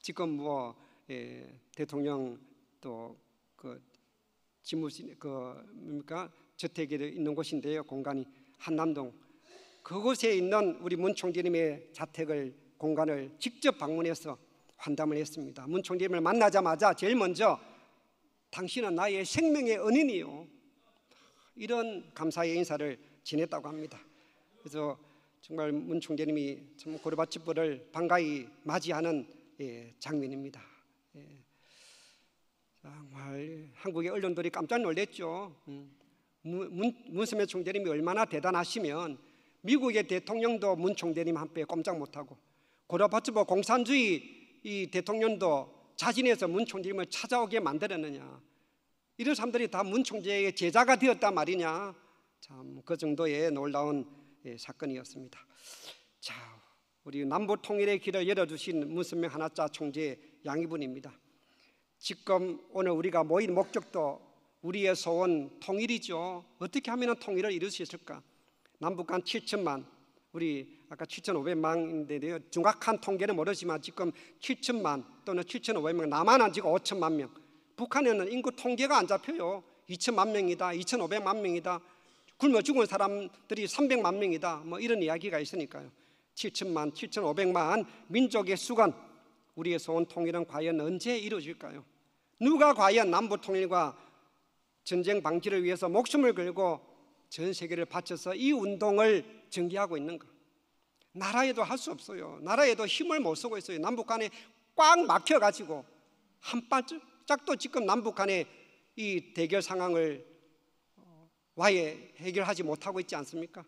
지금 뭐 예, 대통령 또그 집무실 그 뭡니까 저택이 있는 곳인데요 공간이 한남동 그곳에 있는 우리 문 총재님의 자택을 공간을 직접 방문해서 환담을 했습니다. 문 총재님을 만나자마자 제일 먼저 당신은 나의 생명의 은인이요 이런 감사의 인사를 지냈다고 합니다. 그래서 정말 문 총재님이 참 고려밭집을 반가이 맞이하는 예, 장면입니다. 정말 예. 한국의 언론들이 깜짝 놀랐죠. 음. 문, 문스메 총재님이 얼마나 대단하시면 미국의 대통령도 문 총재님 한배 꼼짝 못하고 고려바츠보 공산주의 이 대통령도 자신에서 문 총재님을 찾아오게 만들었느냐 이런 사람들이 다문 총재의 제자가 되었단 말이냐 참 그 정도의 놀라운 예, 사건이었습니다 자 우리 남북 통일의 길을 열어주신 문선명 하나자 총재 양이분입니다. 지금 오늘 우리가 모인 목적도 우리의 소원 통일이죠. 어떻게 하면 통일을 이룰 수 있을까? 남북 간 7천만 우리 아까 7,500만인데요. 정확한 통계는 모르지만 지금 7천만 또는 7,500만 남한은 지금 5천만 명. 북한에는 인구 통계가 안 잡혀요. 2천만 명이다. 2,500만 명이다. 굶어 죽은 사람들이 300만 명이다. 뭐 이런 이야기가 있으니까요. 7천만, 7천5백만 민족의 수건 우리의 소원 통일은 과연 언제 이루어질까요? 누가 과연 남북 통일과 전쟁 방지를 위해서 목숨을 걸고 전 세계를 바쳐서 이 운동을 전개하고 있는가? 나라에도 할 수 없어요. 나라에도 힘을 못 쓰고 있어요. 남북 간에 꽉 막혀 가지고 한 발짝도 지금 남북 간의 이 대결 상황을 와해 해결하지 못하고 있지 않습니까?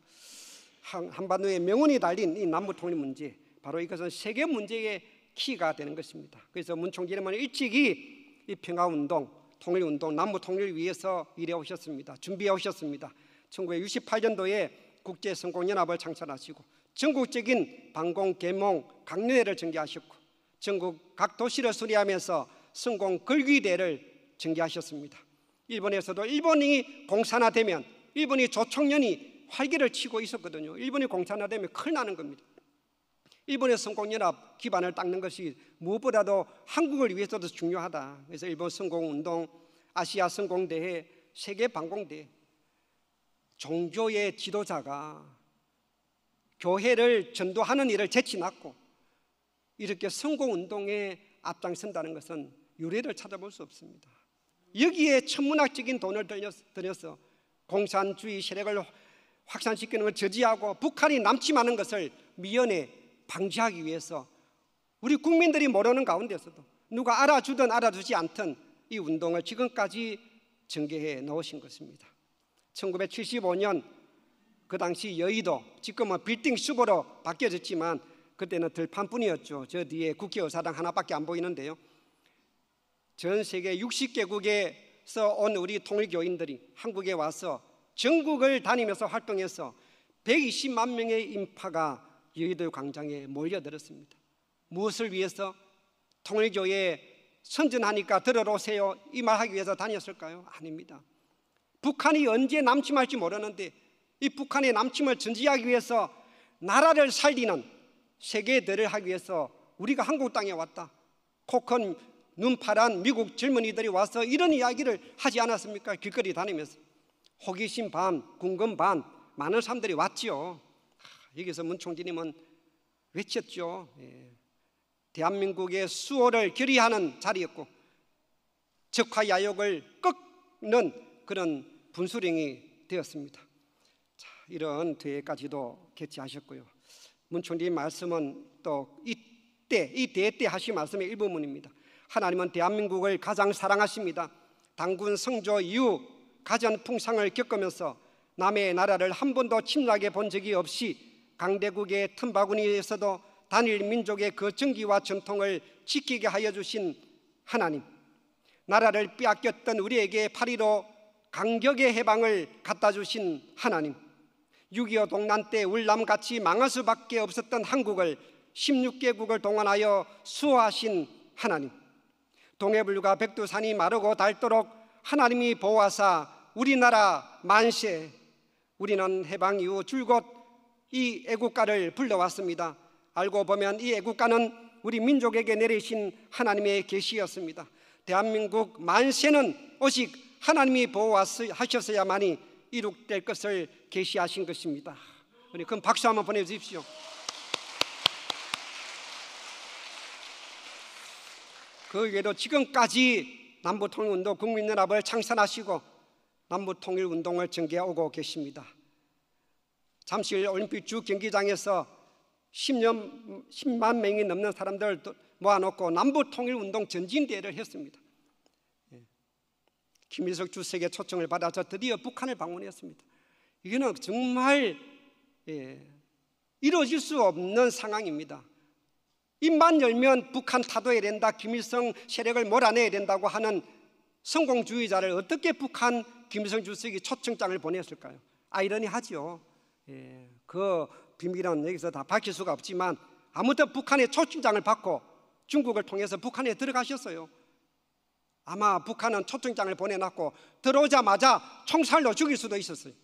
한반도의 명운이 달린 이 남북 통일 문제 바로 이것은 세계 문제의 키가 되는 것입니다. 그래서 문총재님은 일찍이 이 평화 운동, 통일 운동, 남북 통일 을 위해서 일해 오셨습니다. 준비해 오셨습니다. 1968년도에 국제 성공연합을 창설하시고 전국적인 방공 개몽 강연회를 전개하셨고 전국 각 도시를 수리하면서 성공 글귀대를 전개하셨습니다. 일본에서도 일본이 공산화되면 일본이 조총련이 활기를 치고 있었거든요. 일본이 공산화되면 큰일 나는 겁니다. 일본의 성공연합 기반을 닦는 것이 무엇보다도 한국을 위해서도 중요하다. 그래서 일본 성공운동, 아시아 성공대회, 세계 방공대회 종교의 지도자가 교회를 전도하는 일을 제치놨고 이렇게 성공운동에 앞장선다는 것은 유례를 찾아볼 수 없습니다. 여기에 천문학적인 돈을 들여서 공산주의 세력을 확산시키는 걸 저지하고 북한이 남침하는 것을 미연에 방지하기 위해서 우리 국민들이 모르는 가운데서도 누가 알아주든 알아주지 않든 이 운동을 지금까지 전개해 놓으신 것입니다. 1975년 그 당시 여의도 지금은 빌딩 슈거로 바뀌어졌지만 그때는 들판뿐이었죠. 저 뒤에 국회의사당 하나밖에 안 보이는데요. 전 세계 60개국에서 온 우리 통일교인들이 한국에 와서 전국을 다니면서 활동해서 120만 명의 인파가 여의도 광장에 몰려들었습니다. 무엇을 위해서 통일교회 선전하니까 들어 오세요 이 말하기 위해서 다녔을까요? 아닙니다. 북한이 언제 남침할지 모르는데 이 북한의 남침을 전지하기 위해서 나라를 살리는 세계대를 하기 위해서 우리가 한국 땅에 왔다. 코큰 눈파란 미국 젊은이들이 와서 이런 이야기를 하지 않았습니까? 길거리 다니면서. 호기심 반, 궁금 반 많은 사람들이 왔지요. 아, 여기서 문총진님은 외쳤죠. 예. 대한민국의 수호를 결의하는 자리였고 적화 야욕을 꺾는 그런 분수령이 되었습니다. 자, 이런 대회까지도 개최하셨고요. 문총리 말씀은 또 이때 이 대회 때 하신 말씀의 일부분입니다. 하나님은 대한민국을 가장 사랑하십니다. 당군 성조 이후 가전 풍상을 겪으면서 남의 나라를 한 번도 침략해 본 적이 없이 강대국의 틈바구니에서도 단일 민족의 그 정기와 전통을 지키게 하여 주신 하나님 나라를 빼앗겼던 우리에게 파리로 강격의 해방을 갖다 주신 하나님 6.25 동란 때 울남같이 망할 수밖에 없었던 한국을 16개국을 동원하여 수호하신 하나님 동해불과 백두산이 마르고 닳도록 하나님이 보호하사 우리나라 만세 우리는 해방 이후 줄곧 이 애국가를 불러왔습니다. 알고 보면 이 애국가는 우리 민족에게 내리신 하나님의 계시였습니다. 대한민국 만세는 오직 하나님이 보호하셨어야만이 이룩될 것을 계시하신 것입니다. 우리 박수 한번 보내주십시오. 그 외에도 지금까지 남부통일운동 국민연합을 창설하시고 남부통일운동을 전개하고 계십니다. 잠실 올림픽 주 경기장에서 10년, 10만 명이 넘는 사람들 모아놓고 남부통일운동 전진대회를 했습니다. 예. 김일석 주석의 초청을 받아서 드디어 북한을 방문했습니다. 이거는 정말 예, 이루어질 수 없는 상황입니다. 입만 열면 북한 타도해야 된다, 김일성 세력을 몰아내야 된다고 하는 성공주의자를 어떻게 북한 김일성 주석이 초청장을 보냈을까요? 아이러니하지요. 예, 그 비밀은 여기서 다 밝힐 수가 없지만 아무튼 북한의 초청장을 받고 중국을 통해서 북한에 들어가셨어요. 아마 북한은 초청장을 보내놨고 들어오자마자 총살로 죽일 수도 있었어요.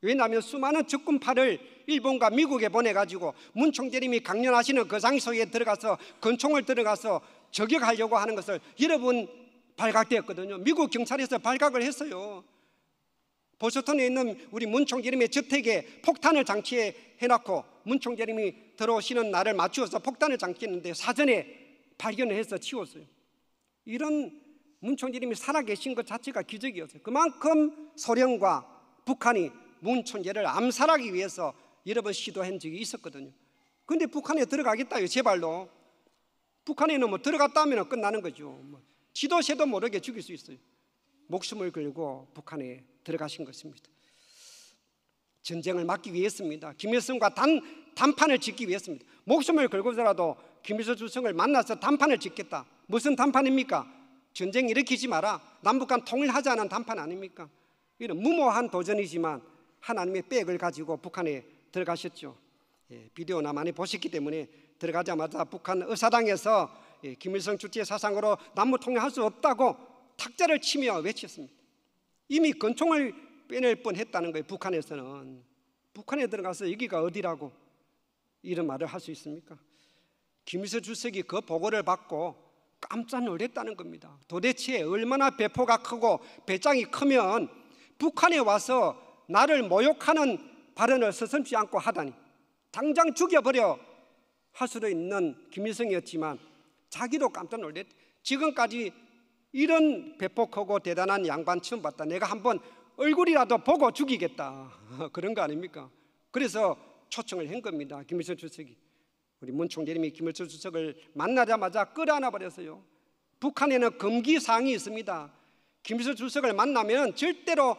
왜냐하면 수많은 적군파를 일본과 미국에 보내가지고 문총재님이 강연하시는 그 장소에 들어가서 권총을 들어가서 저격하려고 하는 것을 여러 분 발각되었거든요. 미국 경찰에서 발각을 했어요. 보스턴에 있는 우리 문총재림의 저택에 폭탄을 장치해 놓고 문총재림이 들어오시는 날을 맞추어서 폭탄을 장치했는데 사전에 발견 해서 치웠어요. 이런 문총재림이 살아계신 것 자체가 기적이었어요. 그만큼 소련과 북한이 문총재를 암살하기 위해서 여러 번 시도한 적이 있었거든요. 근데 북한에 들어가겠다요, 제발로. 북한에는 뭐 들어갔다 하면 끝나는 거죠. 뭐지도세도 모르게 죽일 수 있어요. 목숨을 걸고 북한에 들어가신 것입니다. 전쟁을 막기 위해서입니다. 김일성과 단, 단판을 짓기 위해서입니다. 목숨을 걸고서라도 김일성 주성을 만나서 단판을 짓겠다. 무슨 단판입니까? 전쟁 일으키지 마라. 남북 간 통일하자는 단판 아닙니까? 이런 무모한 도전이지만 하나님의 백을 가지고 북한에 들어가셨죠. 예, 비디오나 많이 보셨기 때문에 들어가자마자 북한 의사당에서 예, 김일성 주지 사상으로 남북 통일할 수 없다고 탁자를 치며 외쳤습니다. 이미 권총을 빼낼 뻔했다는 거예요. 북한에서는 북한에 들어가서 여기가 어디라고 이런 말을 할 수 있습니까? 김일수 주석이 그 보고를 받고 깜짝 놀랐다는 겁니다. 도대체 얼마나 배포가 크고 배짱이 크면 북한에 와서 나를 모욕하는 발언을 서슴지 않고 하다니 당장 죽여버려 할 수도 있는 김일성이었지만 자기도 깜짝 놀랬 지금까지 이런 배폭하고 대단한 양반 처음 봤다. 내가 한번 얼굴이라도 보고 죽이겠다. 그런 거 아닙니까? 그래서 초청을 한 겁니다. 김일철 주석이. 우리 문총재님이 김일철 주석을 만나자마자 끌어안아 버렸어요. 북한에는 금기사항이 있습니다. 김일철 주석을 만나면 절대로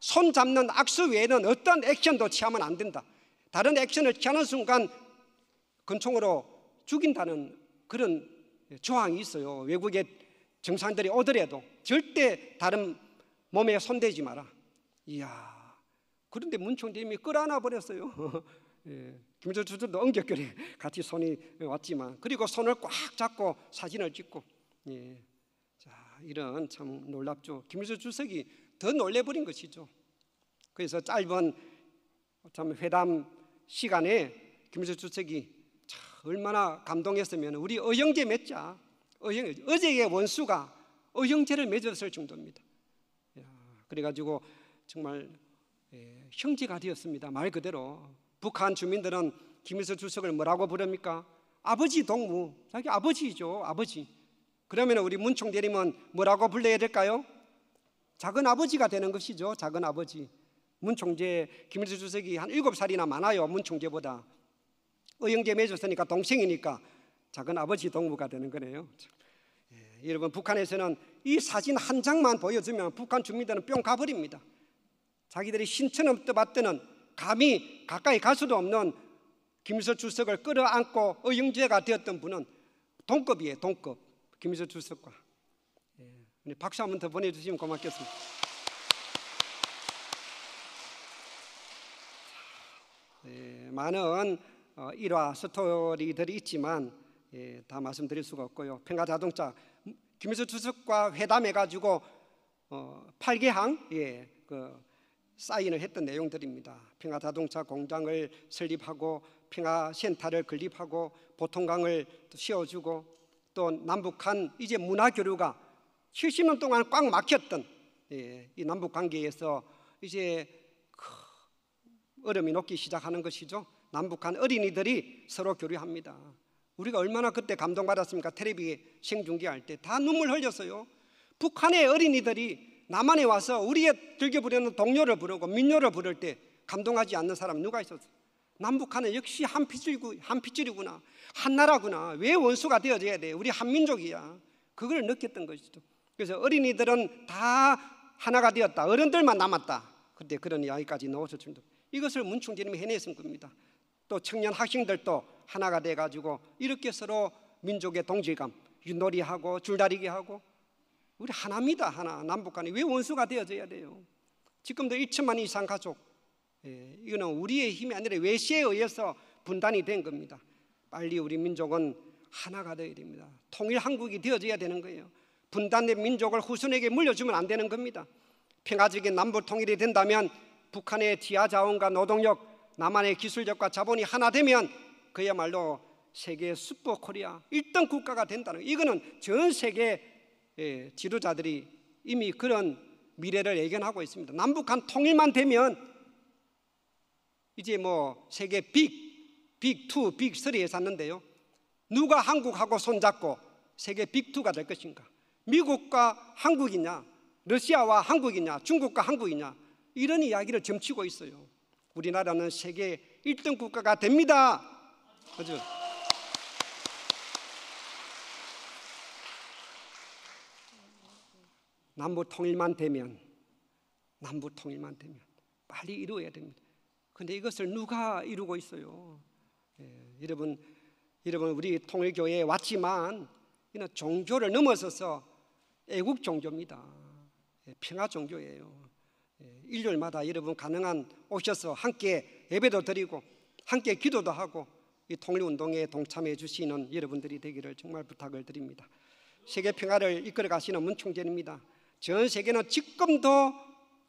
손 잡는 악수 외에는 어떤 액션도 취하면 안 된다. 다른 액션을 취하는 순간 권총으로 죽인다는 그런 조항이 있어요. 외국의 정상들이 오더라도 절대 다른 몸에 손대지 마라. 이야. 그런데 문총대님이 끌어안아 버렸어요. 예. 김철 주들도 엉겼거리 같이 손이 왔지만 그리고 손을 꽉 잡고 사진을 찍고 예. 자 이런 참 놀랍죠. 김일수 주석이 더 놀래버린 것이죠. 그래서 짧은 참 회담 시간에 김일수 주석이 얼마나 감동했으면 우리 어영제 맺자 어제의 원수가 형제를 맺었을 정도입니다. 그래가지고 정말 예, 형제가 되었습니다. 말 그대로 북한 주민들은 김일성 주석을 뭐라고 부릅니까? 아버지 동무, 자기 아버지죠, 아버지. 그러면 우리 문총 대리면 뭐라고 불러야 될까요? 작은 아버지가 되는 것이죠, 작은 아버지. 문총재 김일성 주석이 한 일곱 살이나 많아요, 문총재보다. 의형제 맺었으니까 동생이니까 작은 아버지 동무가 되는 거네요. 예, 여러분 북한에서는 이 사진 한 장만 보여주면 북한 주민들은 뿅 가버립니다. 자기들이 신처럼 떠받드는 감히 가까이 갈 수도 없는 김일성 주석을 끌어안고 의형제가 되었던 분은 동급이에요. 동급 김일성 주석과 예, 박수 한번더 보내주시면 고맙겠습니다. 예, 많은 어, 일화 스토리들이 있지만 예, 다 말씀드릴 수가 없고요. 평가 자동차 김일수 주석과 회담해 가지고 어, 8개항 예, 그 사인을 했던 내용들입니다. 평화 자동차 공장을 설립하고 평화 센터를 건립하고 보통강을 씌워주고 또 남북한 이제 문화 교류가 70년 동안 꽉 막혔던 예, 이 남북 관계에서 이제 얼음이 녹기 시작하는 것이죠. 남북한 어린이들이 서로 교류합니다. 우리가 얼마나 그때 감동받았습니까? 테레비 에 생중계할 때 다 눈물 흘렸어요. 북한의 어린이들이 남한에 와서 우리의 즐겨 부르는 동요를 부르고 민요를 부를 때 감동하지 않는 사람 누가 있었어 남북한은 역시 한 핏줄이구, 한 핏줄이구나, 한 나라구나. 왜 원수가 되어져야 돼? 우리 한민족이야. 그걸 느꼈던 것이죠. 그래서 어린이들은 다 하나가 되었다. 어른들만 남았다. 그때 그런 이야기까지 나오셨습니다. 이것을 문충재님이 해내신 니다또 청년 학생들도 하나가 돼 가지고 이렇게 서로 민족의 동질감 윷놀이하고 줄다리기하고 우리 하나입니다 하나 남북 간에 왜 원수가 되어져야 돼요 지금도 1천만 이상 가족 예, 이거는 우리의 힘이 아니라 외시에 의해서 분단이 된 겁니다 빨리 우리 민족은 하나가 되어야 됩니다 통일 한국이 되어져야 되는 거예요 분단된 민족을 후손에게 물려주면 안 되는 겁니다 평화적인 남북 통일이 된다면 북한의 지하 자원과 노동력 남한의 기술력과 자본이 하나 되면 그야말로 세계 슈퍼 코리아 1등 국가가 된다는 이거는 전 세계 예, 지도자들이 이미 그런 미래를 예견하고 있습니다. 남북한 통일만 되면 이제 뭐 세계 빅, 빅2, 빅3에 샀는데요. 누가 한국하고 손잡고 세계 빅2가 될 것인가? 미국과 한국이냐? 러시아와 한국이냐? 중국과 한국이냐? 이런 이야기를 점치고 있어요. 우리나라는 세계 1등 국가가 됩니다. 가자. 남북 통일만 되면 남북 통일만 되면 빨리 이루어야 됩니다. 근데 이것을 누가 이루고 있어요? 예, 여러분, 여러분 우리 통일교회에 왔지만 이는 종교를 넘어서서 애국 종교입니다. 예, 평화 종교예요. 예, 일요일마다 여러분 가능한 오셔서 함께 예배도 드리고 함께 기도도 하고 이 통일운동에 동참해 주시는 여러분들이 되기를 정말 부탁을 드립니다. 세계 평화를 이끌어 가시는 문총재입니다. 전 세계는 지금도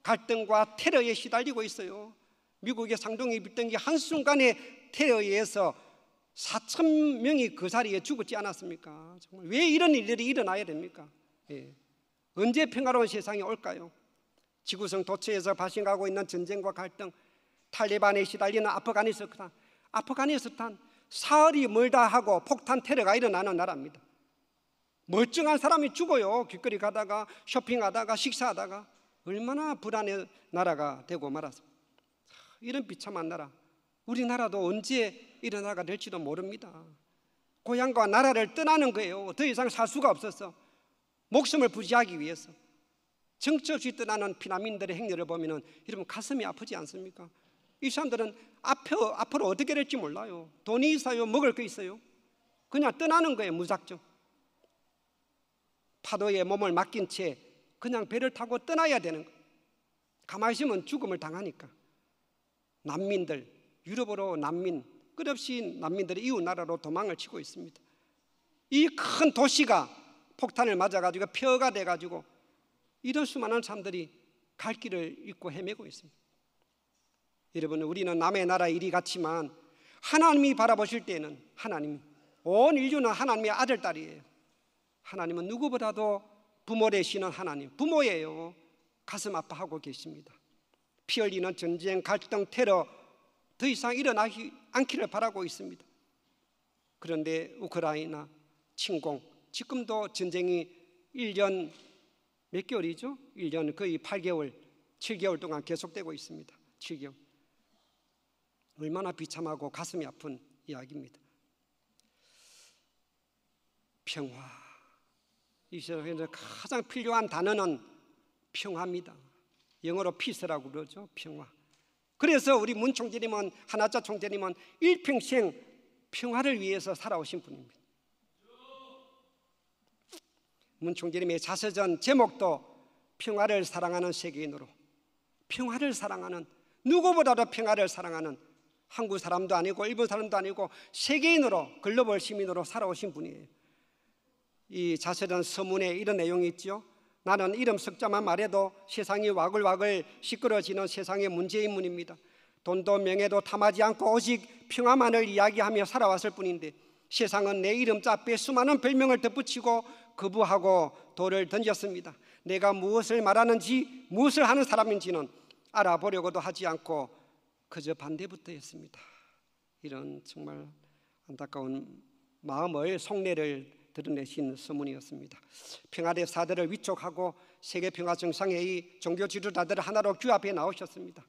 갈등과 테러에 시달리고 있어요. 미국의 상동이 빌던게 한순간에 테러에 의해서 4천 명이 그 자리에 죽었지 않았습니까? 정말 왜 이런 일들이 일어나야 됩니까? 예. 언제 평화로운 세상이 올까요? 지구성 도처에서 발생하고 있는 전쟁과 갈등, 탈레반에 시달리는 아프가니스탄, 아프가니스탄 사흘이 멀다 하고 폭탄 테러가 일어나는 나라입니다. 멀쩡한 사람이 죽어요. 길거리 가다가 쇼핑하다가 식사하다가 얼마나 불안의 나라가 되고 말았습 이런 비참한 나라. 우리나라도 언제 일어나가 될지도 모릅니다. 고향과 나라를 떠나는 거예요. 더 이상 살 수가 없어서 목숨을 부지하기 위해서 정처 없이 떠나는 피난민들의 행렬을 보면 여러분 가슴이 아프지 않습니까? 이 사람들은 앞으로, 앞으로 어떻게 될지 몰라요. 돈이 있어요. 먹을 게 있어요. 그냥 떠나는 거예요. 무작정. 파도에 몸을 맡긴 채 그냥 배를 타고 떠나야 되는 가만히 있으면 죽음을 당하니까. 난민들, 유럽으로 난민, 끝없이 난민들이 이웃 나라로 도망을 치고 있습니다. 이 큰 도시가 폭탄을 맞아가지고 폐허가 돼가지고 이럴 수많은 사람들이 갈 길을 잃고 헤매고 있습니다. 여러분 우리는 남의 나라 일이 같지만 하나님이 바라보실 때는 하나님 온 인류는 하나님의 아들 딸이에요. 하나님은 누구보다도 부모 되시는 하나님 부모예요. 가슴 아파하고 계십니다. 피 흘리는 전쟁, 갈등, 테러 더 이상 일어나지 않기를 바라고 있습니다. 그런데 우크라이나 침공 지금도 전쟁이 1년 몇 개월이죠? 1년 거의 8개월, 7개월 동안 계속되고 있습니다. 7개월. 얼마나 비참하고 가슴이 아픈 이야기입니다. 평화. 이 세상에서 가장 필요한 단어는 평화입니다. 영어로 peace라고 그러죠. 평화. 그래서 우리 문 총재님은 하나자 총재님은 일평생 평화를 위해서 살아오신 분입니다. 문 총재님의 자서전 제목도 평화를 사랑하는 세계인으로 평화를 사랑하는 누구보다도 평화를 사랑하는 한국 사람도 아니고 일본 사람도 아니고 세계인으로 글로벌 시민으로 살아오신 분이에요. 이 자세한 서문에 이런 내용이 있죠. 나는 이름 석자만 말해도 세상이 와글와글 시끄러지는 세상의 문제인문입니다. 돈도 명예도 탐하지 않고 오직 평화만을 이야기하며 살아왔을 뿐인데 세상은 내 이름자 앞에 수많은 별명을 덧붙이고 거부하고 돌을 던졌습니다. 내가 무엇을 말하는지 무엇을 하는 사람인지는 알아보려고도 하지 않고 그저 반대부터였습니다. 이런 정말 안타까운 마음의 속내를 드러내신 서문이었습니다. 평화대 사들을 위촉하고 세계 평화 정상회의 종교 지도자들 하나로 규합해 나오셨습니다.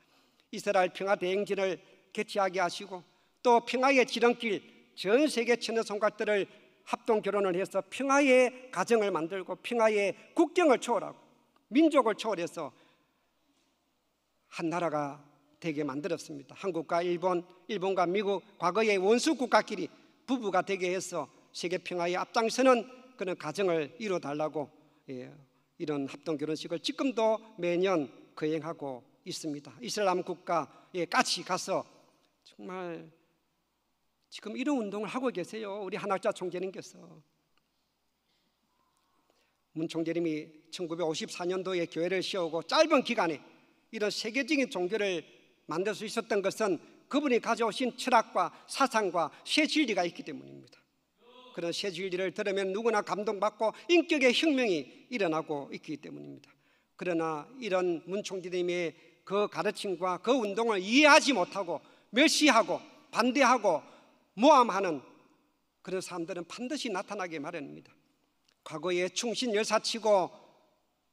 이스라엘 평화 대행진을 개최하게 하시고 또 평화의 지름길 전 세계 천여 성곽들을 합동 결혼을 해서 평화의 가정을 만들고 평화의 국경을 초월하고 민족을 초월해서 한 나라가 되게 만들었습니다. 한국과 일본, 일본과 미국 과거의 원수 국가끼리 부부가 되게 해서 세계 평화의 앞장서는 그런 가정을 이루어 달라고 예, 이런 합동 결혼식을 지금도 매년 거행하고 있습니다. 이슬람 국가에 같이 가서 정말 지금 이런 운동을 하고 계세요. 우리 한학자 총재님께서 문 총재님이 1954년도에 교회를 세우고 짧은 기간에 이런 세계적인 종교를 만들 수 있었던 것은 그분이 가져오신 철학과 사상과 새 진리가 있기 때문입니다. 그런 새 진리를 들으면 누구나 감동받고 인격의 혁명이 일어나고 있기 때문입니다. 그러나 이런 문총기님의 그 가르침과 그 운동을 이해하지 못하고 멸시하고 반대하고 모함하는 그런 사람들은 반드시 나타나게 마련입니다. 과거에 충신 열사치고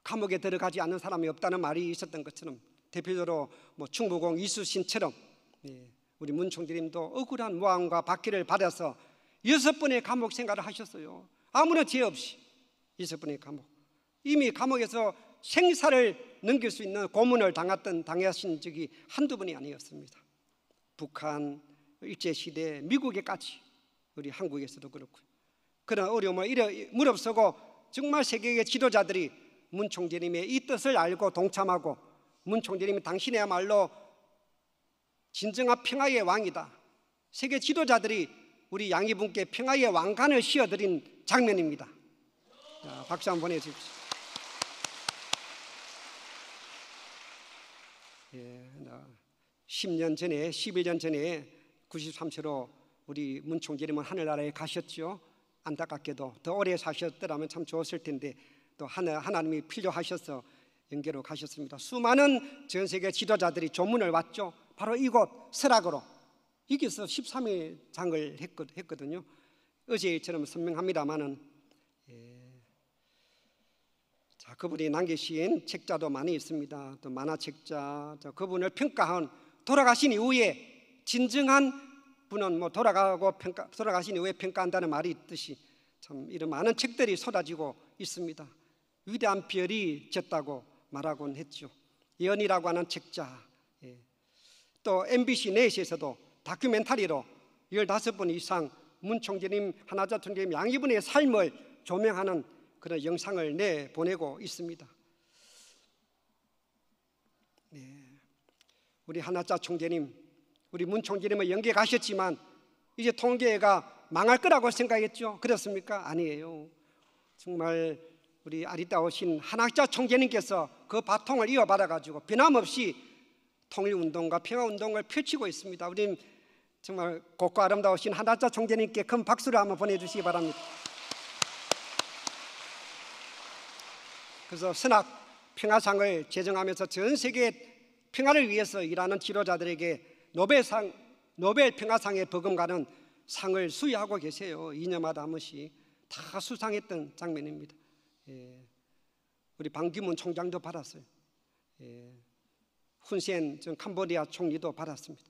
감옥에 들어가지 않은 사람이 없다는 말이 있었던 것처럼 대표적으로 뭐 충무공 이수신처럼 예, 우리 문총재님도 억울한 모함과 박해를 받아서 여섯 번의 감옥 생활을 하셨어요. 아무런 죄 없이 여섯 번의 감옥. 이미 감옥에서 생사를 넘길 수 있는 고문을 당했던 당하신 적이 한두 번이 아니었습니다. 북한 일제 시대 미국에까지 우리 한국에서도 그렇고 그런 어려움을 이래 무릅쓰고 정말 세계의 지도자들이 문 총재님의 이 뜻을 알고 동참하고 문 총재님이 당신이야말로 진정한 평화의 왕이다. 세계 지도자들이 우리 양이분께 평화의 왕관을 씌워드린 장면입니다. 자, 박수 한번 보내주십시오. 예, 10년 전에, 11년 전에 93세로 우리 문 총재님은 하늘나라에 가셨죠. 안타깝게도 더 오래 사셨더라면 참 좋았을 텐데 또 하나, 하나님이 필요하셔서 연계로 가셨습니다. 수많은 전 세계 지도자들이 조문을 왔죠. 바로 이곳 설악으로 여기서 13회 장을 했거든요. 어제처럼 선명합니다만은 예. 자 그분이 남기신 책자도 많이 있습니다. 또 만화책자, 그분을 평가한 돌아가신 이후에 진정한 분은 뭐 돌아가고 평가, 돌아가신 이후에 평가한다는 말이 있듯이 참 이런 많은 책들이 쏟아지고 있습니다. 위대한 별이 졌다고 말하곤 했죠. 예언이라고 하는 책자. 예. 또 MBC 내에서도 다큐멘터리로 15분 이상 문총재님, 하나자 총재님 양이분의 삶을 조명하는 그런 영상을 내보내고 있습니다. 네. 우리 하나자 총재님, 우리 문 총재님은 연계 가셨지만 이제 통계가 망할 거라고 생각했죠. 그렇습니까? 아니에요. 정말 우리 아리따우신 하나자 총재님께서 그 바통을 이어받아 가지고 변함없이 통일운동과 평화운동을 펼치고 있습니다. 우리 정말 곱고 아름다우신 한나자 총재님께 큰 박수를 한번 보내주시기 바랍니다. 그래서 선악 평화상을 제정하면서 전 세계 평화를 위해서 일하는 지도자들에게 노벨상 노벨 평화상에 버금가는 상을 수여하고 계세요. 2년마다 한 번씩 다 수상했던 장면입니다. 예. 우리 방기문 총장도 받았어요. 예. 훈센 전 캄보디아 총리도 받았습니다.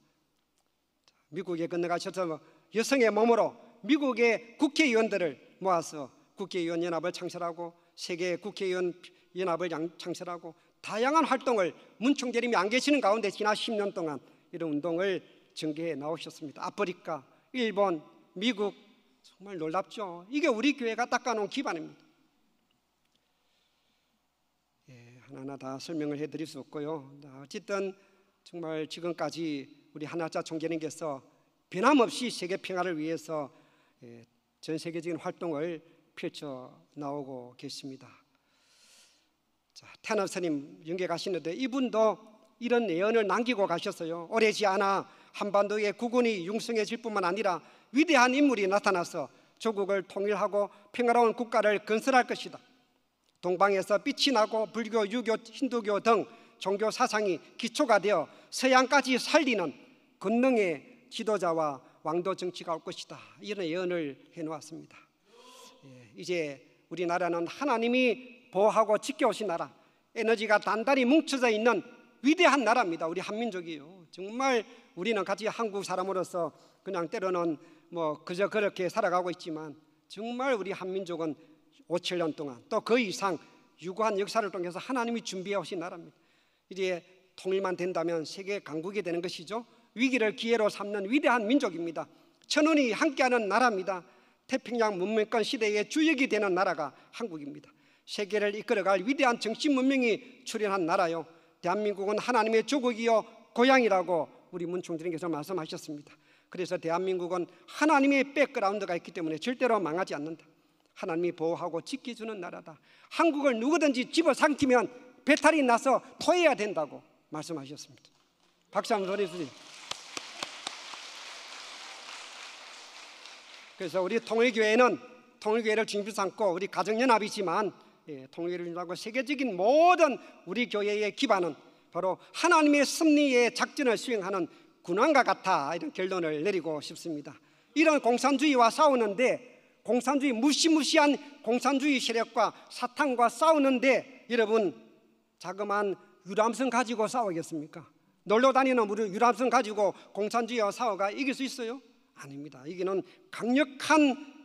미국에 건너가셔서 뭐 여성의 몸으로 미국의 국회의원들을 모아서 국회의원 연합을 창설하고 세계 국회의원 연합을 창설하고 다양한 활동을 문총재님이 안 계시는 가운데 지난 10년 동안 이런 운동을 전개해 나오셨습니다. 아프리카, 일본, 미국 정말 놀랍죠. 이게 우리 교회가 닦아놓은 기반입니다. 하나하나 다 설명을 해드릴 수 없고요. 아, 어쨌든 정말 지금까지 우리 하나자 총재님께서 변함없이 세계 평화를 위해서 예, 전 세계적인 활동을 펼쳐 나오고 계십니다. 자, 태남사님 연계 가시는데 이분도 이런 예언을 남기고 가셨어요. 오래지 않아 한반도의 국군이 융성해질 뿐만 아니라 위대한 인물이 나타나서 조국을 통일하고 평화로운 국가를 건설할 것이다. 동방에서 빛이 나고 불교, 유교, 힌두교 등 종교 사상이 기초가 되어 서양까지 살리는 권능의 지도자와 왕도 정치가 올 것이다 이런 예언을 해놓았습니다 예, 이제 우리나라는 하나님이 보호하고 지켜오신 나라 에너지가 단단히 뭉쳐져 있는 위대한 나라입니다 우리 한민족이요 정말 우리는 같이 한국 사람으로서 그냥 때로는 뭐 그저 그렇게 살아가고 있지만 정말 우리 한민족은 5, 7년 동안 또 그 이상 유구한 역사를 통해서 하나님이 준비해 오신 나라입니다. 이제 통일만 된다면 세계 강국이 되는 것이죠. 위기를 기회로 삼는 위대한 민족입니다. 천원이 함께하는 나라입니다. 태평양 문명권 시대의 주역이 되는 나라가 한국입니다. 세계를 이끌어갈 위대한 정치 문명이 출현한 나라요. 대한민국은 하나님의 조국이요 고향이라고 우리 문총장님께서 말씀하셨습니다. 그래서 대한민국은 하나님의 백그라운드가 있기 때문에 절대로 망하지 않는다. 하나님이 보호하고 지켜주는 나라다. 한국을 누구든지 집어삼키면 배탈이 나서 토해야 된다고 말씀하셨습니다. 박수 한번 보내주세요. 그래서 우리 통일교회는 통일교회를 중심 삼고 우리 가정연합이지만 예, 통일을 준하고 세계적인 모든 우리 교회의 기반은 바로 하나님의 섭리의 작전을 수행하는 군왕과 같아 이런 결론을 내리고 싶습니다. 이런 공산주의와 싸우는데 공산주의 무시무시한 공산주의 세력과 사탄과 싸우는데 여러분 자그마한 유람선 가지고 싸우겠습니까? 놀러 다니는 우리 유람선 가지고 공산주의와 싸워가 이길 수 있어요? 아닙니다. 이기는 강력한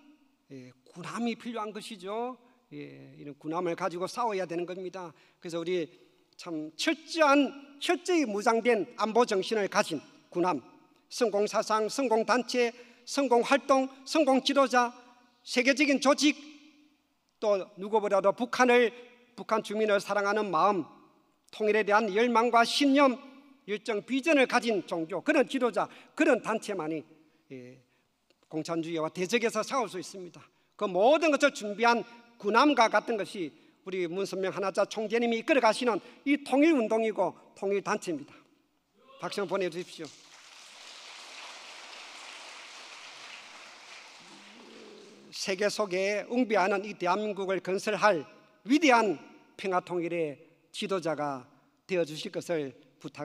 예, 군함이 필요한 것이죠. 예, 이런 군함을 가지고 싸워야 되는 겁니다. 그래서 우리 참 철저한 철저히 무장된 안보 정신을 가진 군함, 성공 사상, 성공 단체, 성공 활동, 성공 지도자, 세계적인 조직 또 누구보다도 북한을 북한 주민을 사랑하는 마음 통일에 대한 열망과 신념 일정 비전을 가진 종교 그런 지도자 그런 단체만이 예, 공산주의와 대적에서 싸울 수 있습니다. 그 모든 것을 준비한 군함과 같은 것이 우리 문선명 하나자 총재님이 이끌어 가시는 이 통일운동이고 통일단체입니다. 박수 한번 보내주십시오. 세계 속에 응비하는이 대한민국을 건설할 위대한 평화통일의 지도자가 되어 주실 것을 부탁 드립니다